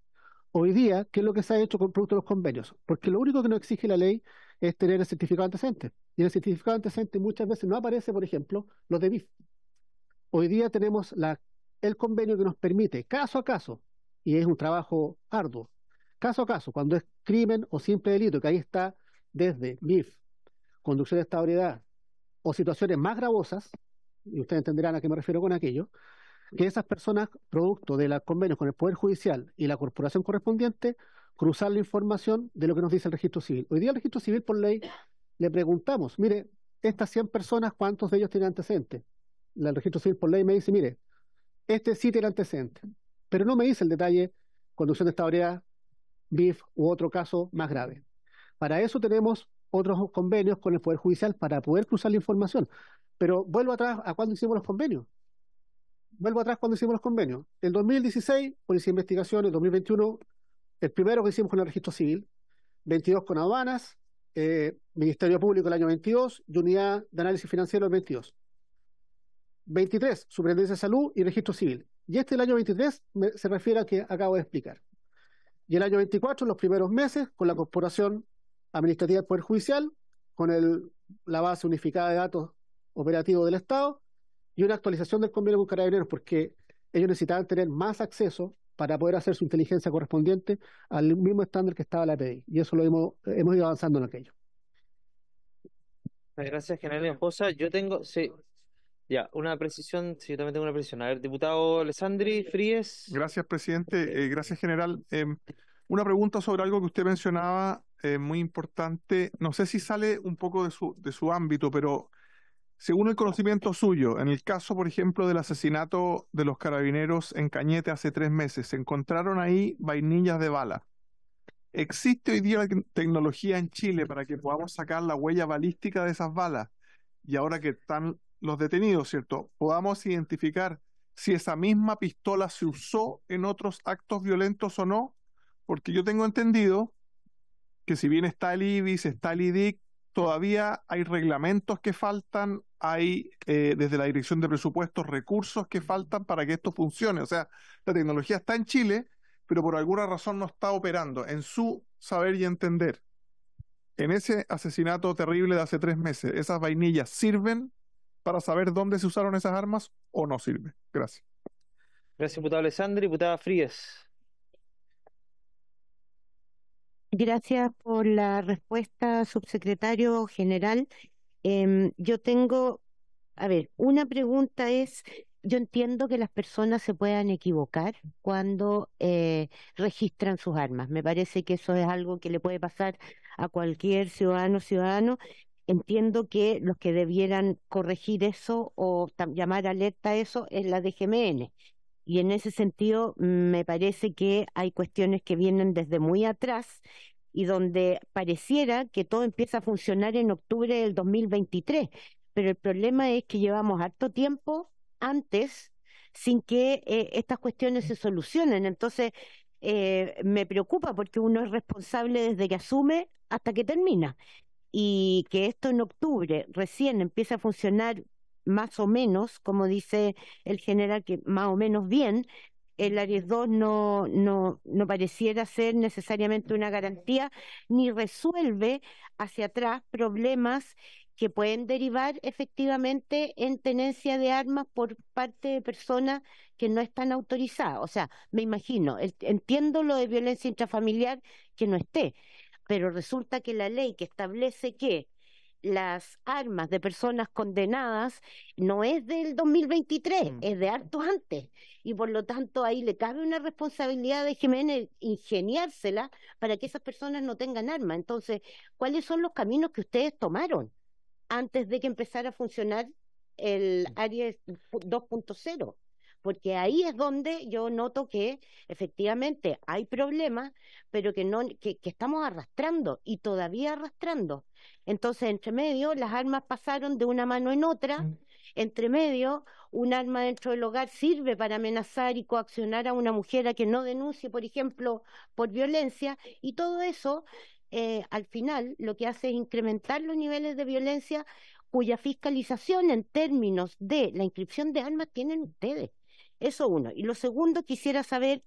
Hoy día, ¿qué es lo que se ha hecho con producto de los convenios? Porque lo único que no exige la ley es tener el certificado antecedente. Y en el certificado antecedente muchas veces no aparece, por ejemplo, los de BIF. Hoy día tenemos el convenio que nos permite, caso a caso, y es un trabajo arduo. Caso a caso, cuando es crimen o simple delito, que ahí está desde MIF, conducción de estabilidad o situaciones más gravosas, y ustedes entenderán a qué me refiero con aquello, que esas personas, producto de los convenios con el Poder Judicial y la corporación correspondiente, cruzar la información de lo que nos dice el registro civil. Hoy día el registro civil, por ley, le preguntamos, mire, estas 100 personas, ¿cuántos de ellos tienen antecedentes? El registro civil, por ley, me dice, mire, este sí tiene antecedentes, pero no me dice el detalle conducción de esta área, BIF u otro caso más grave. Para eso tenemos otros convenios con el Poder Judicial para poder cruzar la información. Pero vuelvo atrás a cuando hicimos los convenios. Vuelvo atrás cuando hicimos los convenios. En 2016, Policía de Investigación, en 2021, el primero que hicimos con el registro civil, 22 con aduanas, eh, Ministerio Público el año 22 y Unidad de Análisis Financiero el 22. 23, Superintendencia de Salud y Registro Civil. Y este, el año 23, se refiere a que acabo de explicar. Y el año 24, los primeros meses, con la Corporación Administrativa del Poder Judicial, con el, la base unificada de datos operativos del Estado, y una actualización del convenio con Carabineros, porque ellos necesitaban tener más acceso para poder hacer su inteligencia correspondiente al mismo estándar que estaba la PDI. Y eso lo hemos, ido avanzando en aquello. Gracias, General Esposa. Yo tengo, sí, ya, una precisión, sí, yo también tengo una precisión. A ver, diputado Alessandri Fríes. Gracias, presidente. Eh, gracias, general. Em, una pregunta sobre algo que usted mencionaba, eh, muy importante. No sé si sale un poco de su, de su ámbito, pero según el conocimiento suyo, en el caso, por ejemplo, del asesinato de los carabineros en Cañete hace tres meses, se encontraron ahí vainillas de bala. ¿Existe hoy día tecnología en Chile para que podamos sacar la huella balística de esas balas? Y ahora que están los detenidos, ¿cierto?, podamos identificar si esa misma pistola se usó en otros actos violentos o no, porque yo tengo entendido que si bien está el IBIS, está el IDIC, todavía hay reglamentos que faltan, hay eh, desde la Dirección de Presupuestos recursos que faltan para que esto funcione. O sea, la tecnología está en Chile, pero por alguna razón no está operando en su saber y entender. En ese asesinato terrible de hace tres meses, ¿esas vainillas sirven para saber dónde se usaron esas armas o no sirve. Gracias. Gracias, diputado Alessandra. Diputada Fríes. Gracias por la respuesta, subsecretario general. Em, yo tengo, a ver, una pregunta es, yo entiendo que las personas se puedan equivocar cuando eh, registran sus armas. Me parece que eso es algo que le puede pasar a cualquier ciudadano ciudadano, Entiendo que los que debieran corregir eso o llamar alerta a eso es la DGMN. Y en ese sentido, me parece que hay cuestiones que vienen desde muy atrás y donde pareciera que todo empieza a funcionar en octubre del 2023. Pero el problema es que llevamos harto tiempo antes sin que eh, estas cuestiones se solucionen. Entonces, eh, me preocupa porque uno es responsable desde que asume hasta que termina y que esto en octubre recién empieza a funcionar más o menos, como dice el general, que más o menos bien, el Aries 2 no, no, no pareciera ser necesariamente una garantía ni resuelve hacia atrás problemas que pueden derivar efectivamente en tenencia de armas por parte de personas que no están autorizadas. O sea, me imagino, entiendo lo de violencia intrafamiliar que no esté, pero resulta que la ley que establece que las armas de personas condenadas no es del 2023, mm. es de harto antes. Y por lo tanto ahí le cabe una responsabilidad de Jiménez ingeniársela para que esas personas no tengan armas. Entonces, ¿cuáles son los caminos que ustedes tomaron antes de que empezara a funcionar el mm. Aries 2.0? porque ahí es donde yo noto que efectivamente hay problemas, pero que, no, que, estamos arrastrando y todavía arrastrando. Entonces, entre medio, las armas pasaron de una mano en otra. Mm. Entre medio, un arma dentro del hogar sirve para amenazar y coaccionar a una mujer a que no denuncie, por ejemplo, por violencia. Y todo eso, eh, al final, lo que hace es incrementar los niveles de violencia cuya fiscalización en términos de la inscripción de armas tienen ustedes. Eso uno. Y lo segundo, quisiera saber,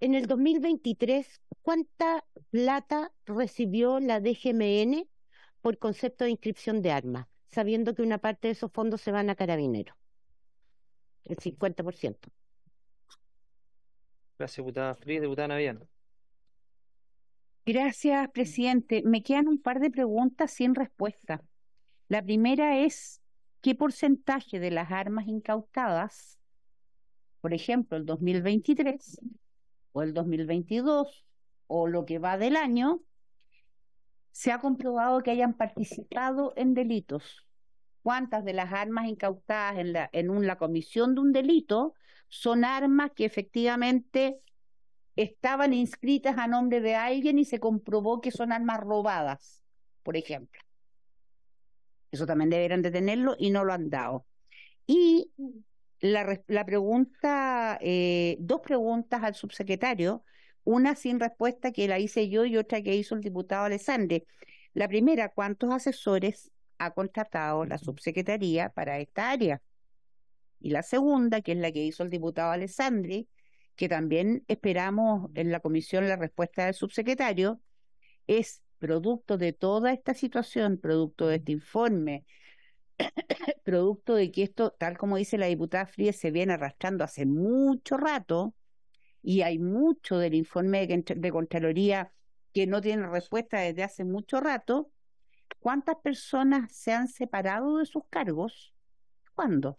en el 2023, ¿cuánta plata recibió la DGMN por concepto de inscripción de armas, sabiendo que una parte de esos fondos se van a carabineros? El 50%. Gracias, diputada diputada Naviano. Gracias, presidente. Me quedan un par de preguntas sin respuesta. La primera es, ¿qué porcentaje de las armas incautadas por ejemplo, el 2023 o el 2022 o lo que va del año, se ha comprobado que hayan participado en delitos. ¿Cuántas de las armas incautadas en la, en la comisión de un delito son armas que efectivamente estaban inscritas a nombre de alguien y se comprobó que son armas robadas, por ejemplo? Eso también deberán detenerlo y no lo han dado. Y mm la, pregunta, eh, dos preguntas al subsecretario, una sin respuesta que la hice yo y otra que hizo el diputado Alessandri. La primera, ¿cuántos asesores ha contratado la subsecretaría para esta área? Y la segunda, que es la que hizo el diputado Alessandri, que también esperamos en la comisión la respuesta del subsecretario, es producto de toda esta situación, producto de este informe, <coughs> producto de que esto, tal como dice la diputada Fríes, se viene arrastrando hace mucho rato y hay mucho del informe de, de Contraloría que no tiene respuesta desde hace mucho rato. ¿Cuántas personas se han separado de sus cargos? ¿Cuándo?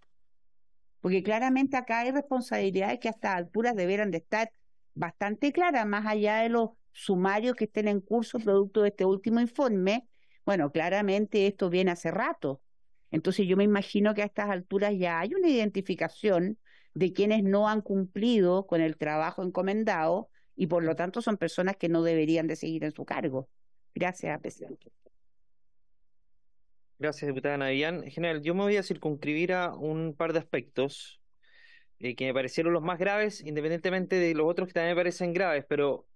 Porque claramente acá hay responsabilidades que a estas alturas deberán de estar bastante claras, más allá de los sumarios que estén en curso producto de este último informe. Bueno, claramente esto viene hace rato entonces yo me imagino que a estas alturas ya hay una identificación de quienes no han cumplido con el trabajo encomendado y por lo tanto son personas que no deberían de seguir en su cargo. Gracias, presidente. Gracias, diputada Navian. General, yo me voy a circunscribir a un par de aspectos eh, que me parecieron los más graves, independientemente de los otros que también me parecen graves, pero,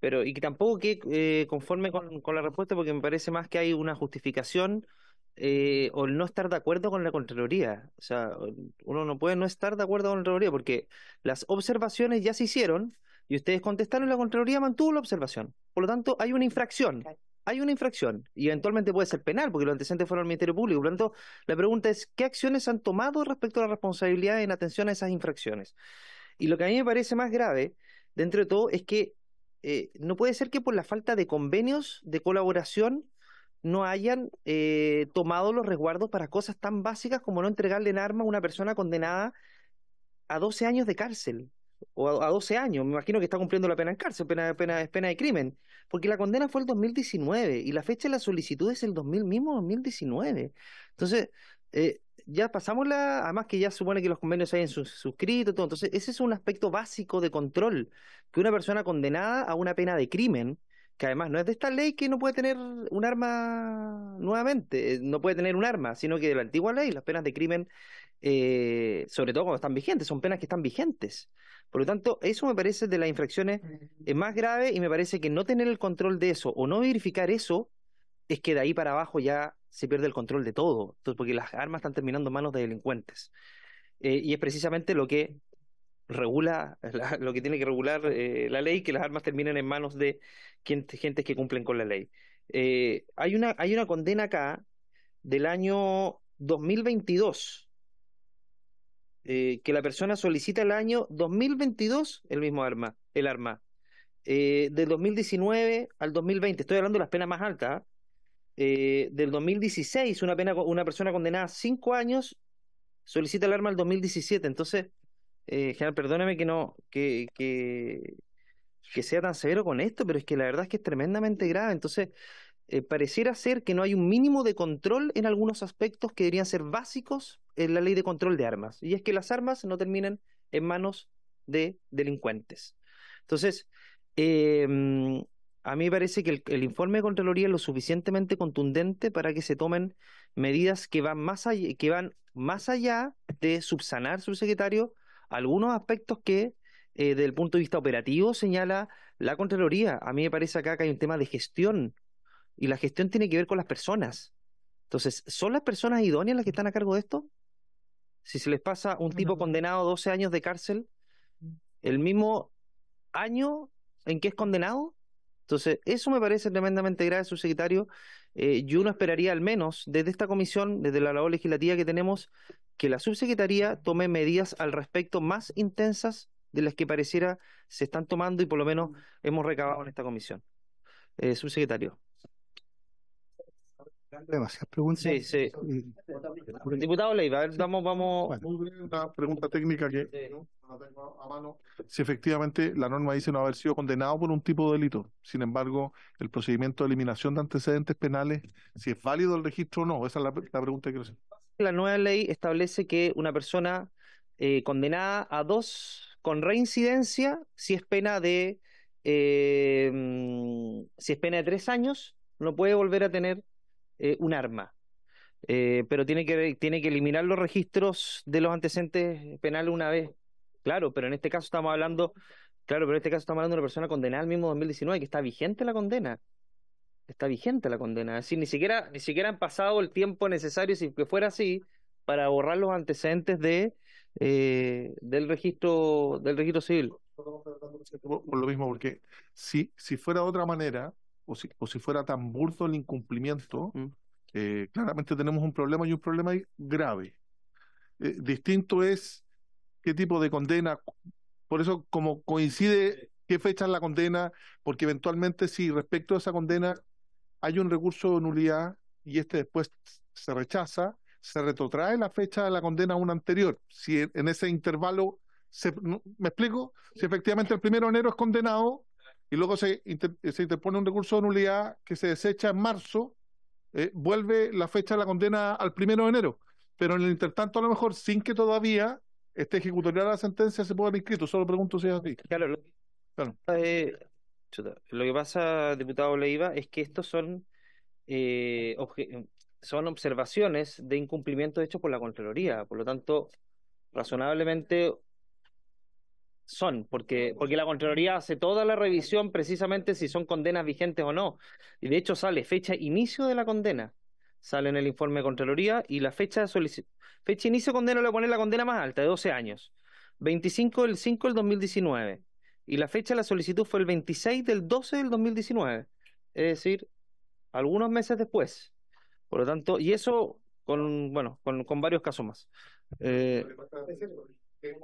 pero y que tampoco que eh, conforme con la respuesta, porque me parece más que hay una justificación eh, o el no estar de acuerdo con la Contraloría. O sea, uno no puede no estar de acuerdo con la Contraloría porque las observaciones ya se hicieron y ustedes contestaron y la Contraloría mantuvo la observación. Por lo tanto, hay una infracción. Hay una infracción y eventualmente puede ser penal porque los antecedentes fueron al Ministerio Público. Por lo tanto, la pregunta es, ¿qué acciones han tomado respecto a la responsabilidad en atención a esas infracciones? Y lo que a mí me parece más grave, dentro de todo, es que eh, no puede ser que por la falta de convenios de colaboración no hayan eh, tomado los resguardos para cosas tan básicas como no entregarle en arma a una persona condenada a 12 años de cárcel o a, doce 12 años, me imagino que está cumpliendo la pena en cárcel, pena, pena, pena de crimen, porque la condena fue el 2019 y la fecha de la solicitud es el 2000 mismo 2019. Entonces, eh, ya pasamos la, además que ya supone que los convenios se hayan sus, suscrito, todo. entonces ese es un aspecto básico de control, que una persona condenada a una pena de crimen que además no es de esta ley que no puede tener un arma nuevamente, eh, no puede tener un arma, sino que de la antigua ley las penas de crimen, eh, sobre todo cuando están vigentes, son penas que están vigentes. Por lo tanto, eso me parece de las infracciones eh, más graves y me parece que no tener el control de eso o no verificar eso es que de ahí para abajo ya se pierde el control de todo, porque las armas están terminando en manos de delincuentes. y es precisamente lo que regula, <laughs> lo que tiene que regular la ley, que las armas terminen en manos de gente que cumplen con la ley. Eh, hay, una, hay una condena acá del año 2022, eh, que la persona solicita el año 2022 el mismo arma, el arma. Eh, del 2019 al 2020, estoy hablando de las penas más altas, del 2016 una, pena, una persona condenada a 5 años solicita el arma al 2017, entonces, General, perdóname que no, que, que, que sea tan severo con esto, pero es que la verdad es que es tremendamente grave. Entonces, eh, pareciera ser que no hay un mínimo de control en algunos aspectos que deberían ser básicos en la ley de control de armas. Y es que las armas no terminen en manos de delincuentes. Entonces, em, a mí me parece que el, informe de Contraloría es lo suficientemente contundente para que se tomen medidas que van más que van más allá de subsanar, subsecretario, algunos aspectos que eh, desde el punto de vista operativo señala la Contraloría. A mí me parece acá que hay un tema de gestión y la gestión tiene que ver con las personas. Entonces, ¿son las personas idóneas las que están a cargo de esto? Si se les pasa un tipo condenado a 12 años de cárcel, mm. el mismo año en que es condenado, entonces, eso me parece tremendamente grave, subsecretario. Eh, yo no esperaría al menos desde esta comisión, desde la labor legislativa que tenemos, que la subsecretaría tome medidas al respecto más intensas de las que pareciera se están tomando y por lo menos mm. hemos recabado en esta comisión. Eh, subsecretario. Demasiadas preguntas. Sí, sí. Mm. Diputado Leiva, a ver, vamos. vamos... una pregunta técnica que no la tengo a mano. Si efectivamente la norma dice no haber sido condenado por un tipo de delito. Sin embargo, el procedimiento de eliminación de antecedentes penales, si es válido el registro o no, esa es la, pregunta que quiero hacer. La nueva ley establece que una persona eh, condenada a dos con reincidencia, si es pena de eh, mm, si es pena de tres años, no puede volver a tener eh, un arma. Eh, pero tiene que, tiene que eliminar los registros de los antecedentes penales una vez. Claro, pero en este caso estamos hablando, claro, pero en este caso estamos hablando de una persona condenada al mismo 2019, que está vigente la condena. Está vigente la condena. Es decir, ni siquiera, ni siquiera han pasado el tiempo necesario, si que fuera así, para borrar los antecedentes de eh, del registro del registro civil. Por lo mismo, porque si, si fuera de otra manera, o si, o si fuera tan burdo el incumplimiento, mm. eh, claramente tenemos un problema y un problema grave. Eh, distinto es qué tipo de condena, por eso como coincide qué fecha es la condena, porque eventualmente si respecto a esa condena hay un recurso de nulidad y este después se rechaza, se retrotrae la fecha de la condena a una anterior. Si en ese intervalo, ¿me explico? Si efectivamente el primero de enero es condenado y luego se, eh, se interpone un recurso de nulidad que se desecha en marzo, eh, vuelve la fecha de la condena al primero de enero. Pero en el intertanto, a lo mejor, sin que todavía esté ejecutoria la sentencia, se pueda haber inscrito. Solo pregunto si es así. Eh, lo, que pasa, diputado Leiva, es que estos son eh, son observaciones de incumplimiento hecho por la Contraloría. Por lo tanto, razonablemente son, porque, porque la Contraloría hace toda la revisión precisamente si son condenas vigentes o no. Y de hecho sale fecha inicio de la condena, sale en el informe de Contraloría y la fecha de solicitud. Fecha inicio de condena le pone la condena más alta, de 12 años. 25 del 5 del 2019. Y la fecha de la solicitud fue el 26 del 12 del 2019. Es decir, algunos meses después. Por lo tanto, y eso con, bueno, con, varios casos más. Eh, por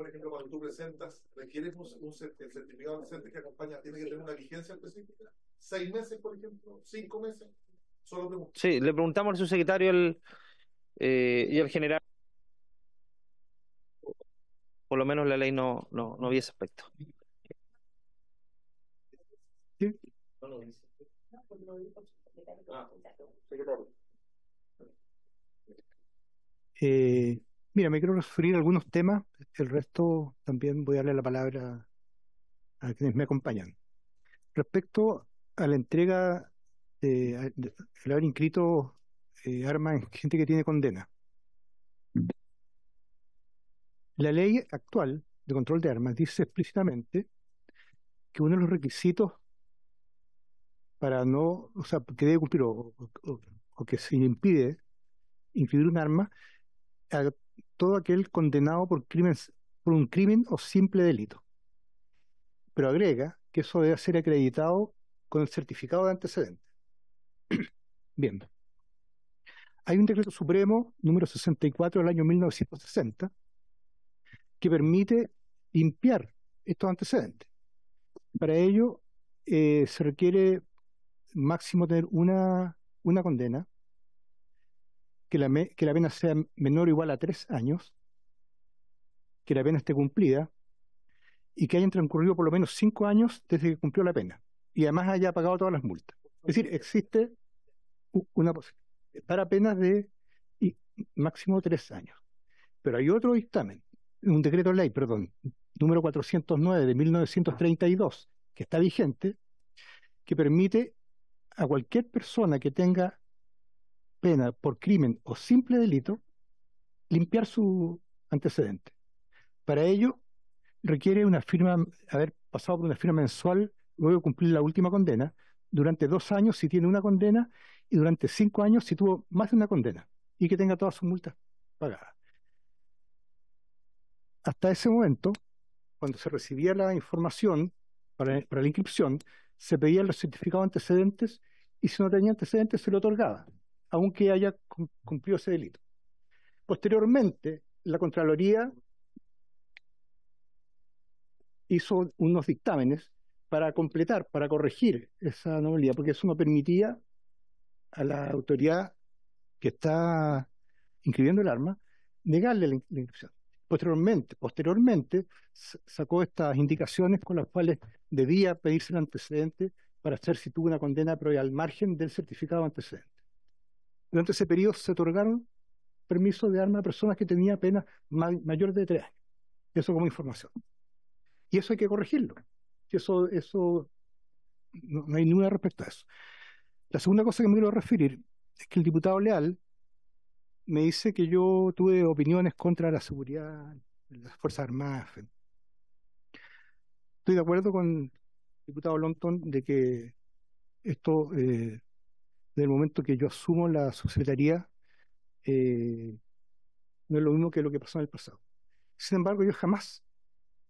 ejemplo, cuando tú presentas, requieres un, certificado de docente que acompaña, tiene que tener una vigencia específica, seis meses, por ejemplo, cinco meses. sí, le preguntamos al subsecretario el, eh, y al general, por lo menos la ley no, no, vi ese aspecto. ¿Sí? No lo dice. No, porque secretario. Ah, secretario. Eh, mira, me quiero referir a algunos temas, el resto también voy a darle la palabra a quienes me acompañan. Respecto a la entrega de, el haber inscrito eh, armas en <laughs> gente que tiene condena. La ley actual de control de armas dice explícitamente que uno de los requisitos para no, o sea, que debe cumplir o, que se impide inscribir un arma a todo aquel condenado por, crímenes, por un crimen o simple delito. Pero agrega que eso debe ser acreditado con el certificado de antecedentes. <clears throat> Bien. Hay un decreto supremo número 64 del año 1960 que permite limpiar estos antecedentes. Para ello eh, se requiere máximo tener una, una condena que la, que la pena sea menor o igual a tres años, que la pena esté cumplida y que haya transcurrido por lo menos cinco años desde que cumplió la pena y además haya pagado todas las multas. Es decir, existe una posibilidad para penas de máximo tres años. Pero hay otro dictamen, un decreto ley, perdón, número 409 de 1932, que está vigente, que permite a cualquier persona que tenga pena por crimen o simple delito limpiar su antecedente. Para ello, requiere una firma, haber pasado por una firma mensual luego cumplir la última condena, durante dos años si tiene una condena y durante cinco años si tuvo más de una condena y que tenga todas sus multas pagadas. Hasta ese momento, cuando se recibía la información para, la inscripción, se pedían los certificados antecedentes y si no tenía antecedentes se lo otorgaba aunque haya cumplido ese delito. Posteriormente, la Contraloría hizo unos dictámenes para completar, para corregir esa anomalía, porque eso no permitía a la autoridad que está inscribiendo el arma negarle la, inscripción. Posteriormente, posteriormente sacó estas indicaciones con las cuales debía pedirse el antecedente para hacer si tuvo una condena, pero al margen del certificado antecedente. Durante ese periodo se otorgaron permisos de arma a personas que tenían apenas mayor de tres años. Eso como información. Y eso hay que corregirlo. Eso, eso no, hay ninguna respecto a eso. La segunda cosa que me quiero referir es que el diputado Leal me dice que yo tuve opiniones contra la seguridad de las Fuerzas Armadas. Estoy de acuerdo con el diputado longton de que esto eh, en el momento que yo asumo la subsecretaría, eh, no es lo mismo que lo que pasó en el pasado. Sin embargo, yo jamás,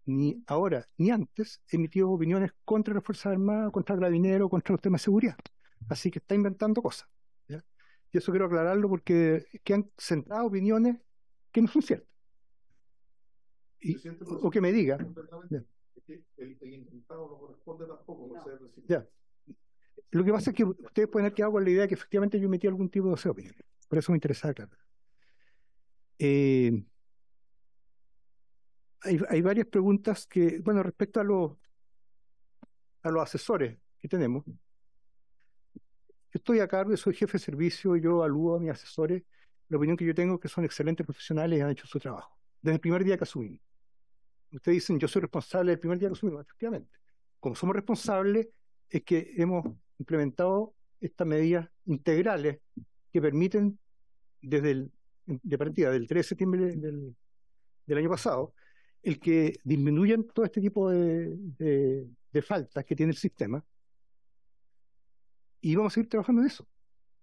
ni ahora ni antes, he emitido opiniones contra las Fuerzas Armadas, contra el gabinero, contra los temas de seguridad. Así que está inventando cosas. Y eso quiero aclararlo porque que han sentado opiniones que no son ciertas. o que me diga. El, intentado no corresponde tampoco, no. Lo que pasa es que ustedes pueden que quedado con la idea de que efectivamente yo metí algún tipo de opinión por eso me interesa claro. Eh, hay, varias preguntas que, bueno, respecto a, los a los asesores que tenemos. Yo estoy a cargo, soy jefe de servicio, yo aludo a mis asesores. La opinión que yo tengo es que son excelentes profesionales y han hecho su trabajo, desde el primer día que asumimos. Ustedes dicen, yo soy responsable del primer día que asumimos, efectivamente. Como somos responsables, es que hemos implementado estas medidas integrales que permiten desde el, de partida del 3 de septiembre del, año pasado, el que disminuyan todo este tipo de, de, faltas que tiene el sistema. Y vamos a seguir trabajando en eso.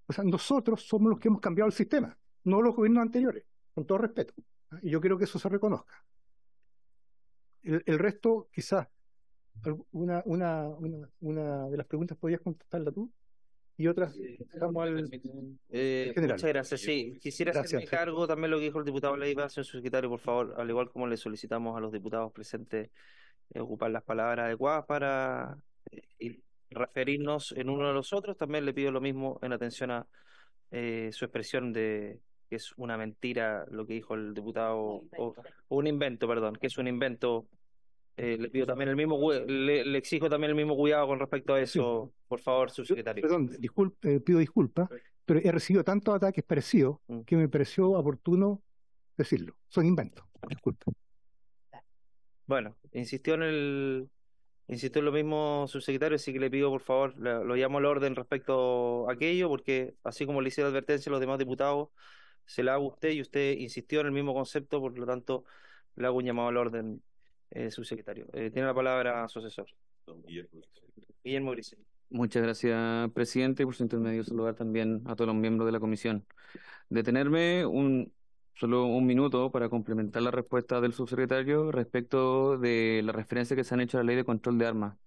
O sea, nosotros somos los que hemos cambiado el sistema, no los gobiernos anteriores, con todo respeto. ¿ah? Y yo creo que eso se reconozca. el resto quizás una, una, una, de las preguntas podías contestarla tú y otras al eh, Muchas gracias. Sí, quisiera hacerme cargo también lo que dijo el diputado Leiva, su secretario, por favor, al igual como le solicitamos a los diputados presentes eh, ocupar las palabras adecuadas para eh, referirnos en uno de los otros, también le pido lo mismo en atención a su expresión de que es una mentira lo que dijo el diputado, o un invento, perdón, que es un invento eh, le pido también el mismo, le, exijo también el mismo cuidado con respecto a eso, por favor, subsecretario. Perdón, eh, pido disculpas, pero he recibido tantos ataques parecidos mm. que me pareció oportuno decirlo. Son inventos, disculpe. Bueno, insistió en el, insistió en lo mismo, subsecretario, así que le pido por favor, lo llamo al orden respecto a aquello, porque así como le hice la advertencia a los demás diputados, se la hago a usted y usted insistió en el mismo concepto, por lo tanto, le hago un llamado al orden eh, subsecretario. Eh, tiene la palabra su asesor. Muchas gracias, presidente, por su intermedio saludar también a todos los miembros de la comisión. Detenerme un, solo un minuto para complementar la respuesta del subsecretario respecto de la referencia que se han hecho a la ley de control de armas.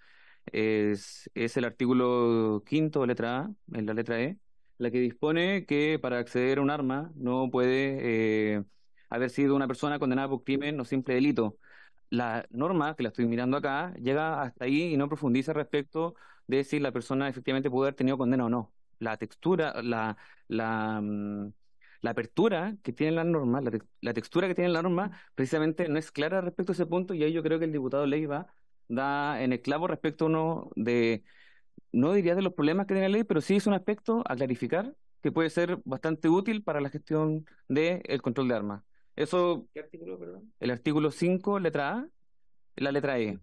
Es, el artículo quinto, letra A, en la letra E, la que dispone que para acceder a un arma no puede eh, haber sido una persona condenada por crimen o simple delito la norma, que la estoy mirando acá, llega hasta ahí y no profundiza respecto de si la persona efectivamente pudo haber tenido condena o no. La textura, la, la, mm, la apertura que tiene la norma, la, textura que tiene la norma, precisamente no es clara respecto a ese punto y ahí yo creo que el diputado Leiva da en el clavo respecto a uno de, no diría de los problemas que tiene la ley, pero sí es un aspecto a clarificar que puede ser bastante útil para la gestión del control de armas. Eso. artículo, perdón? El artículo 5, letra A, la letra E.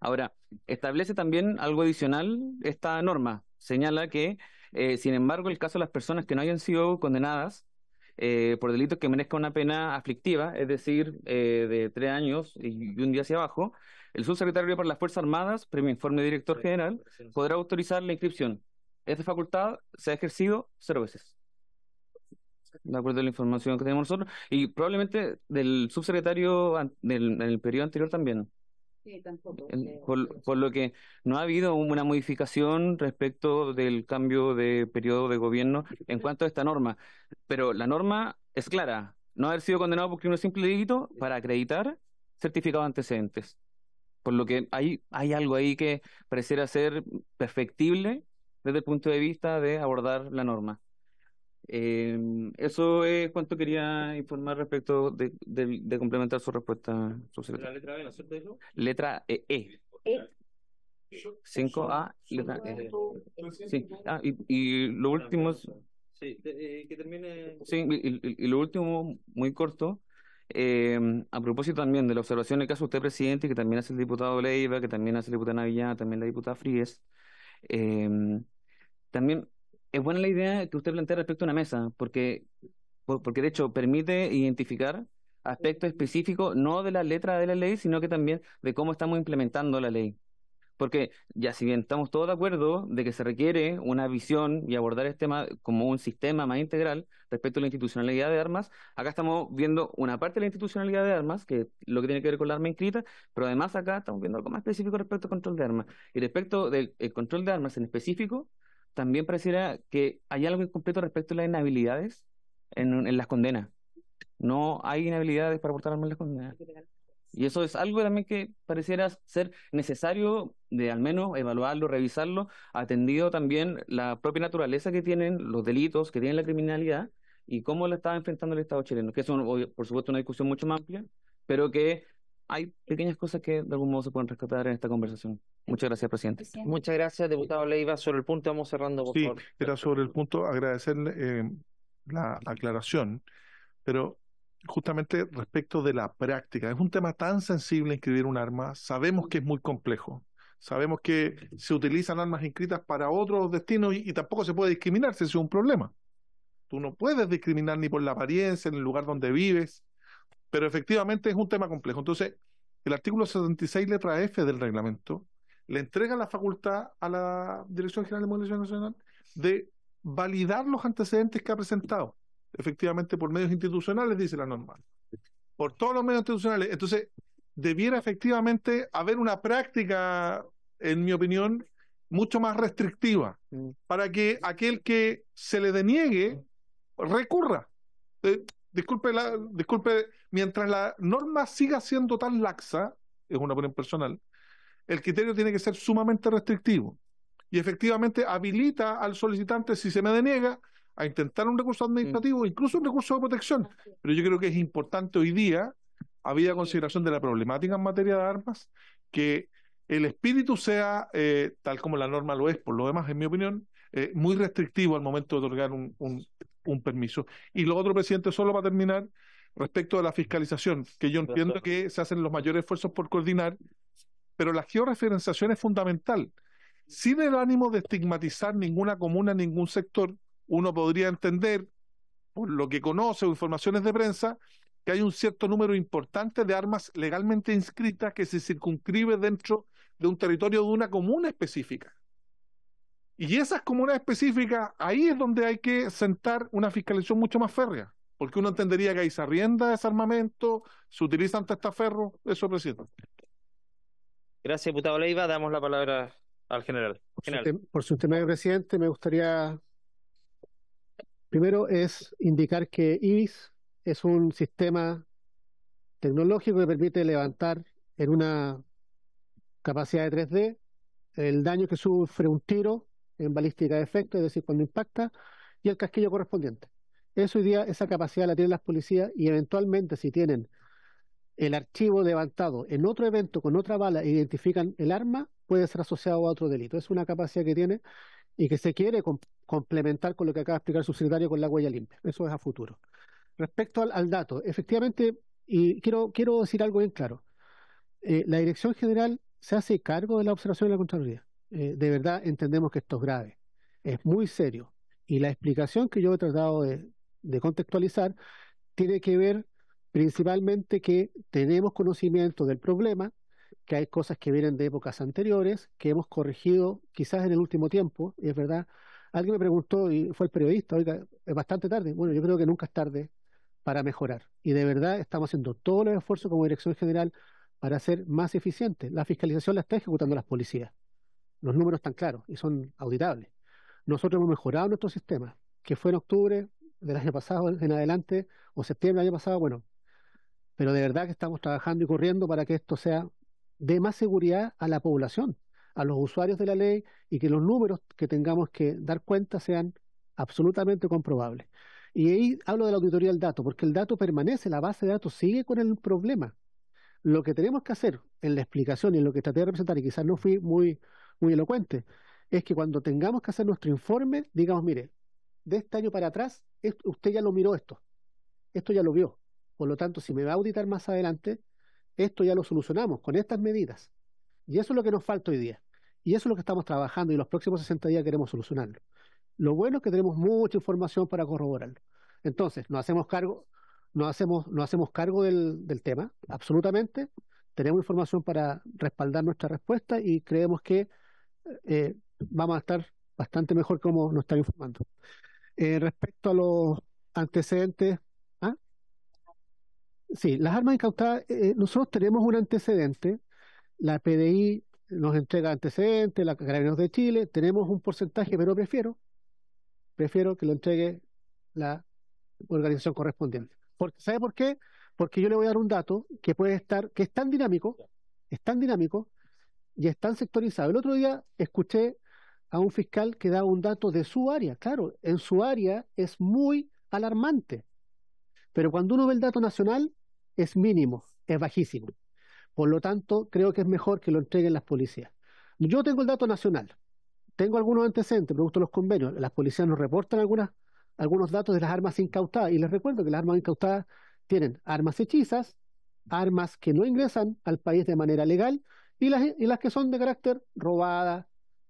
Ahora, establece también algo adicional esta norma. Señala que, eh, sin embargo, el caso de las personas que no hayan sido condenadas eh, por delitos que merezcan una pena aflictiva, es decir, eh, de tres años y un día hacia abajo, el subsecretario para las Fuerzas Armadas, premio informe director general, podrá autorizar la inscripción. Esta facultad se ha ejercido cero veces de acuerdo a la información que tenemos nosotros, y probablemente del subsecretario del, el periodo anterior también. Sí, por, lo que no ha habido una modificación respecto del cambio de periodo de gobierno en cuanto a esta norma, pero la norma es clara, no haber sido condenado por un simple delito para acreditar certificados antecedentes. Por lo que hay, hay algo ahí que pareciera ser perfectible desde el punto de vista de abordar la norma. Eh, eso es cuanto quería informar respecto de, de, complementar su respuesta. letra B, no Letra E. 5A, e. e. letra E. Ah, y, lo último. Sí, eh, que termine. Sí, y, lo último, muy corto. Eh, a propósito también de la observación del caso usted, presidente, que también hace el diputado Leiva, que también hace el diputado Navillán también la diputada Fríes, eh, em, también es buena la idea que usted plantea respecto a una mesa, porque, porque de hecho permite identificar aspectos específicos, no de la letra de la ley, sino que también de cómo estamos implementando la ley. Porque ya si bien estamos todos de acuerdo de que se requiere una visión y abordar este tema como un sistema más integral respecto a la institucionalidad de armas, acá estamos viendo una parte de la institucionalidad de armas, que es lo que tiene que ver con la arma inscrita, pero además acá estamos viendo algo más específico respecto al control de armas. Y respecto del control de armas en específico, también pareciera que hay algo incompleto respecto a las inhabilidades en, las condenas. No hay inhabilidades para portar armas en las condenas. Y eso es algo también que pareciera ser necesario de al menos evaluarlo, revisarlo, atendido también la propia naturaleza que tienen los delitos, que tienen la criminalidad y cómo la está enfrentando el Estado chileno, que es, por supuesto, una discusión mucho más amplia, pero que hay pequeñas cosas que de algún modo se pueden rescatar en esta conversación. Muchas gracias, presidente. Muchas gracias, diputado Leiva. Sobre el punto, vamos cerrando, por sí, Era sobre el punto, agradecerle eh, la aclaración, pero justamente respecto de la práctica. Es un tema tan sensible inscribir un arma, sabemos que es muy complejo. Sabemos que se utilizan armas inscritas para otros destinos y, tampoco se puede discriminar, si es un problema. Tú no puedes discriminar ni por la apariencia, ni el lugar donde vives, pero efectivamente es un tema complejo. Entonces, el artículo 76, letra F del reglamento, le entrega la facultad a la Dirección General de Movilización Nacional de validar los antecedentes que ha presentado, efectivamente por medios institucionales, dice la norma. Por todos los medios institucionales. Entonces, debiera efectivamente haber una práctica, en mi opinión, mucho más restrictiva, mm. para que aquel que se le deniegue recurra. Eh, disculpe, la, disculpe, mientras la norma siga siendo tan laxa, es una opinión personal, el criterio tiene que ser sumamente restrictivo y efectivamente habilita al solicitante, si se me deniega, a intentar un recurso administrativo, incluso un recurso de protección. Pero yo creo que es importante hoy día, habida consideración de la problemática en materia de armas, que el espíritu sea, eh, tal como la norma lo es, por lo demás, en mi opinión, eh, muy restrictivo al momento de otorgar un, un permiso. Y lo otro, presidente, solo para terminar, respecto a la fiscalización, que yo entiendo que se hacen los mayores esfuerzos por coordinar, pero la georreferenciación es fundamental. Sin el ánimo de estigmatizar ninguna comuna, ningún sector, uno podría entender, por lo que conoce o informaciones de prensa, que hay un cierto número importante de armas legalmente inscritas que se circunscribe dentro de un territorio de una comuna específica. Y esas comunidades específicas, ahí es donde hay que sentar una fiscalización mucho más férrea, porque uno entendería que ahí se arrienda ese armamento, se utilizan testaferros, eso, presidente. Gracias, diputado Leiva. Damos la palabra al general. Por, su tema presidente, me gustaría. Primero es indicar que IBIS es un sistema tecnológico que permite levantar en una capacidad de 3D el daño que sufre un tiro en balística de efecto, es decir, cuando impacta, y el casquillo correspondiente. Eso hoy día, esa capacidad la tienen las policías y eventualmente si tienen el archivo levantado en otro evento con otra bala e identifican el arma, puede ser asociado a otro delito. Es una capacidad que tiene y que se quiere complementar con lo que acaba de explicar el subsecretario con la huella limpia. Eso es a futuro. Respecto al, dato, efectivamente, y quiero, quiero decir algo bien claro. Eh, la Dirección General se hace cargo de la observación de la Contraloría. Eh, de verdad entendemos que esto es grave, es muy serio. Y la explicación que yo he tratado de, contextualizar tiene que ver principalmente que tenemos conocimiento del problema, que hay cosas que vienen de épocas anteriores, que hemos corregido quizás en el último tiempo, y es verdad. Alguien me preguntó, y fue el periodista, oiga, es bastante tarde. Bueno, yo creo que nunca es tarde para mejorar. Y de verdad estamos haciendo todos los esfuerzos como Dirección General para ser más eficientes. La fiscalización la está ejecutando las policías. Los números están claros y son auditables. Nosotros hemos mejorado nuestro sistema, que fue en octubre del año pasado en adelante, o septiembre del año pasado, bueno, pero de verdad que estamos trabajando y corriendo para que esto sea de más seguridad a la población, a los usuarios de la ley y que los números que tengamos que dar cuenta sean absolutamente comprobables. Y ahí hablo de la auditoría del dato, porque el dato permanece, la base de datos sigue con el problema. Lo que tenemos que hacer en la explicación y en lo que traté de representar, y quizás no fui muy muy elocuente, es que cuando tengamos que hacer nuestro informe, digamos, mire, de este año para atrás, usted ya lo miró esto, esto ya lo vio. Por lo tanto, si me va a auditar más adelante, esto ya lo solucionamos con estas medidas. Y eso es lo que nos falta hoy día. Y eso es lo que estamos trabajando y los próximos 60 días queremos solucionarlo. Lo bueno es que tenemos mucha información para corroborarlo. Entonces, nos hacemos cargo, nos hacemos, nos hacemos cargo del tema, absolutamente. Tenemos información para respaldar nuestra respuesta y creemos que eh, vamos a estar bastante mejor como nos están informando. Eh, respecto a los antecedentes, ¿ah? sí, las armas incautadas, eh, nosotros tenemos un antecedente, la PDI nos entrega antecedentes, la Carabineros de Chile, tenemos un porcentaje, pero prefiero, prefiero que lo entregue la organización correspondiente. Porque, ¿Sabe por qué? Porque yo le voy a dar un dato que puede estar, que es tan dinámico, es tan dinámico, y están sectorizados. El otro día escuché a un fiscal que da un dato de su área. Claro, en su área es muy alarmante, pero cuando uno ve el dato nacional es mínimo, es bajísimo. Por lo tanto, creo que es mejor que lo entreguen las policías. Yo tengo el dato nacional, tengo algunos antecedentes, producto de los convenios. Las policías nos reportan algunas, algunos datos de las armas incautadas y les recuerdo que las armas incautadas tienen armas hechizas, armas que no ingresan al país de manera legal y las, que son de carácter robadas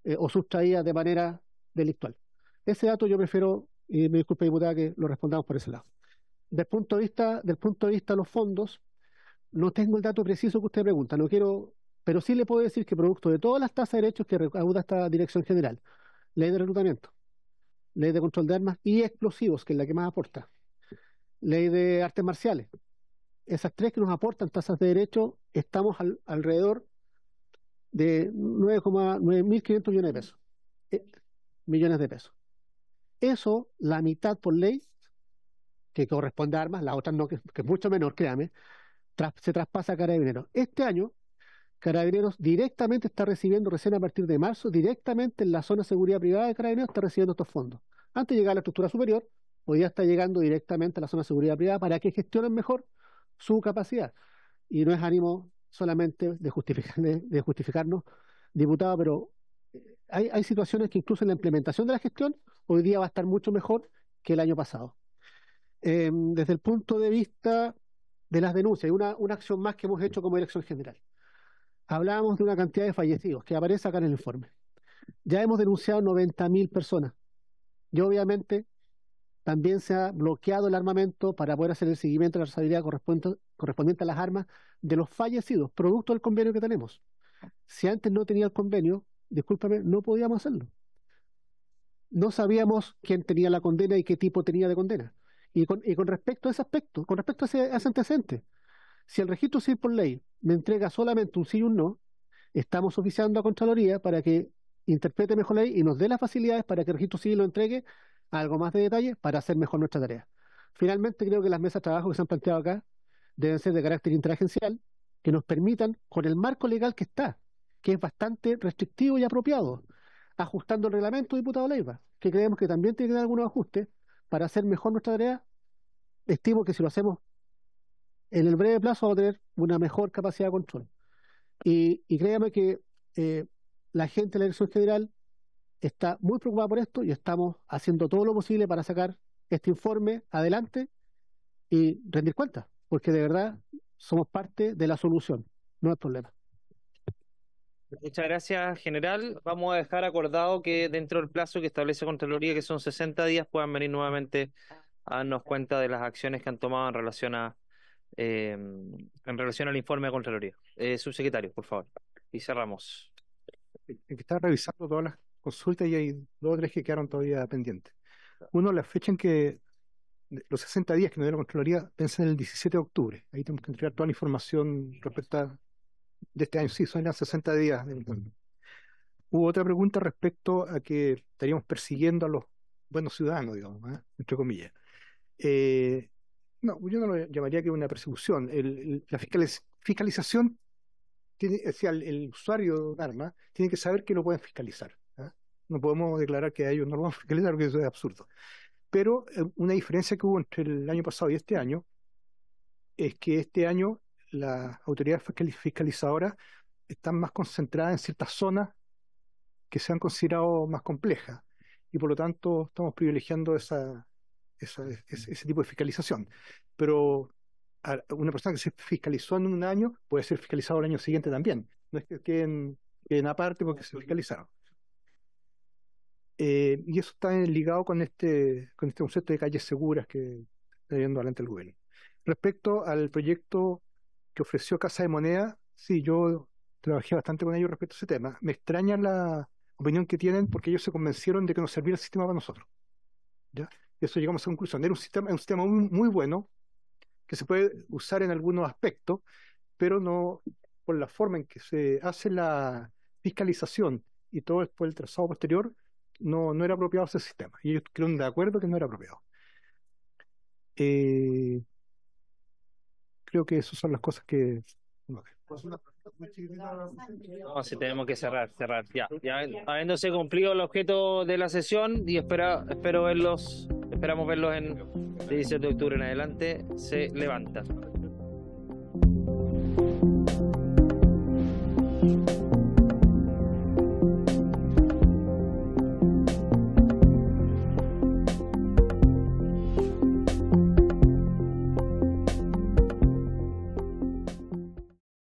eh, o sustraídas de manera delictual. Ese dato yo prefiero, y me disculpe diputada que lo respondamos por ese lado. Del punto de vista, del punto de vista de los fondos, no tengo el dato preciso que usted pregunta, no quiero, pero sí le puedo decir que producto de todas las tasas de derechos que recauda esta dirección general, ley de reclutamiento, ley de control de armas y explosivos, que es la que más aporta, ley de artes marciales, esas tres que nos aportan tasas de derecho, estamos alrededor de 9,9.500 millones de pesos. Eh, millones de pesos. Eso, la mitad por ley, que corresponde a armas, la otra no, que, es mucho menor, créame, se traspasa a Carabineros. Este año, Carabineros directamente está recibiendo, recién a partir de marzo, directamente en la zona de seguridad privada de Carabineros está recibiendo estos fondos. Antes de llegar a la estructura superior, hoy ya está llegando directamente a la zona de seguridad privada para que gestionen mejor su capacidad. Y no es ánimo solamente de, de, justificarnos, diputado, pero eh, hay, situaciones que incluso en la implementación de la gestión hoy día va a estar mucho mejor que el año pasado. Em, desde el punto de vista de las denuncias, hay una, acción más que hemos hecho como elección general. Hablábamos de una cantidad de fallecidos que aparece acá en el informe. Ya hemos denunciado 90.000 personas. Y obviamente también se ha bloqueado el armamento para poder hacer el seguimiento de la responsabilidad correspondiente a las armas de los fallecidos, producto del convenio que tenemos. Si antes no tenía el convenio, discúlpame, no podíamos hacerlo. No sabíamos quién tenía la condena y qué tipo tenía de condena. Y con, respecto a ese aspecto, con respecto a ese, antecedente, si el registro civil por ley me entrega solamente un sí y un no, estamos oficiando a Contraloría para que interprete mejor la ley y nos dé las facilidades para que el registro civil lo entregue algo más de detalle para hacer mejor nuestra tarea. Finalmente, creo que las mesas de trabajo que se han planteado acá deben ser de carácter interagencial que nos permitan, con el marco legal que está, que es bastante restrictivo y apropiado, ajustando el reglamento, diputado Leiva, que creemos que también tiene que dar algunos ajustes para hacer mejor nuestra tarea. Estimo que si lo hacemos en el breve plazo vamos a tener una mejor capacidad de control. Y, y créame que eh, la gente de la Dirección general está muy preocupada por esto y estamos haciendo todo lo posible para sacar este informe adelante y rendir cuentas porque de verdad somos parte de la solución, no es problema. Pues muchas gracias, general. Vamos a dejar acordado que dentro del plazo que establece Contraloría, que son 60 días, puedan venir nuevamente a darnos cuenta de las acciones que han tomado en relación a em, en relación al informe de Contraloría. Eh, subsecretario, por favor. Y cerramos. Está revisando todas las consultas y hay dos o tres que quedaron todavía pendientes. Uno, la fecha en que los 60 días que nos dio la Contraloría en el 17 de octubre. Ahí tenemos que entregar toda la información respecto a, de este año. Sí, son las 60 días. Hubo otra pregunta respecto a que estaríamos persiguiendo a los buenos ciudadanos, digamos, ¿eh? entre comillas. Eh, no, yo no lo llamaría que una persecución. la fiscalización, tiene, el, usuario de un arma tiene que saber que lo pueden fiscalizar. ¿eh? No podemos declarar que a ellos no lo van a fiscalizar porque eso es absurdo. Pero eh, una diferencia que hubo entre el año pasado y este año es que este año las autoridades fiscalizadoras están más concentradas en ciertas zonas que se han considerado más complejas y por lo tanto estamos privilegiando esa, ese, tipo de fiscalización. Pero una persona que se fiscalizó en un año puede ser fiscalizado el año siguiente también. No es que queden aparte porque se fiscalizaron. Eh, y eso está ligado con este, con este concepto de calles seguras que está viendo adelante el gobierno. Respecto al proyecto que ofreció Casa de Moneda, sí, yo trabajé bastante con ellos respecto a ese tema. Me extraña la opinión que tienen porque ellos se convencieron de que nos servía el sistema para nosotros. ¿ya? Y eso llegamos a la conclusión. Era un sistema, un sistema muy, bueno, que se puede usar en algunos aspectos, pero no por la forma en que se hace la fiscalización y todo después el trazado posterior, no, no era apropiado ese sistema. Y ellos creen de acuerdo que no era apropiado. Eh, creo que esas son las cosas que... No, si pues tenemos que cerrar, cerrar, ya, ya. Habiéndose cumplido el objeto de la sesión y espera, espero verlos, esperamos verlos en 17 de octubre en adelante, se levanta.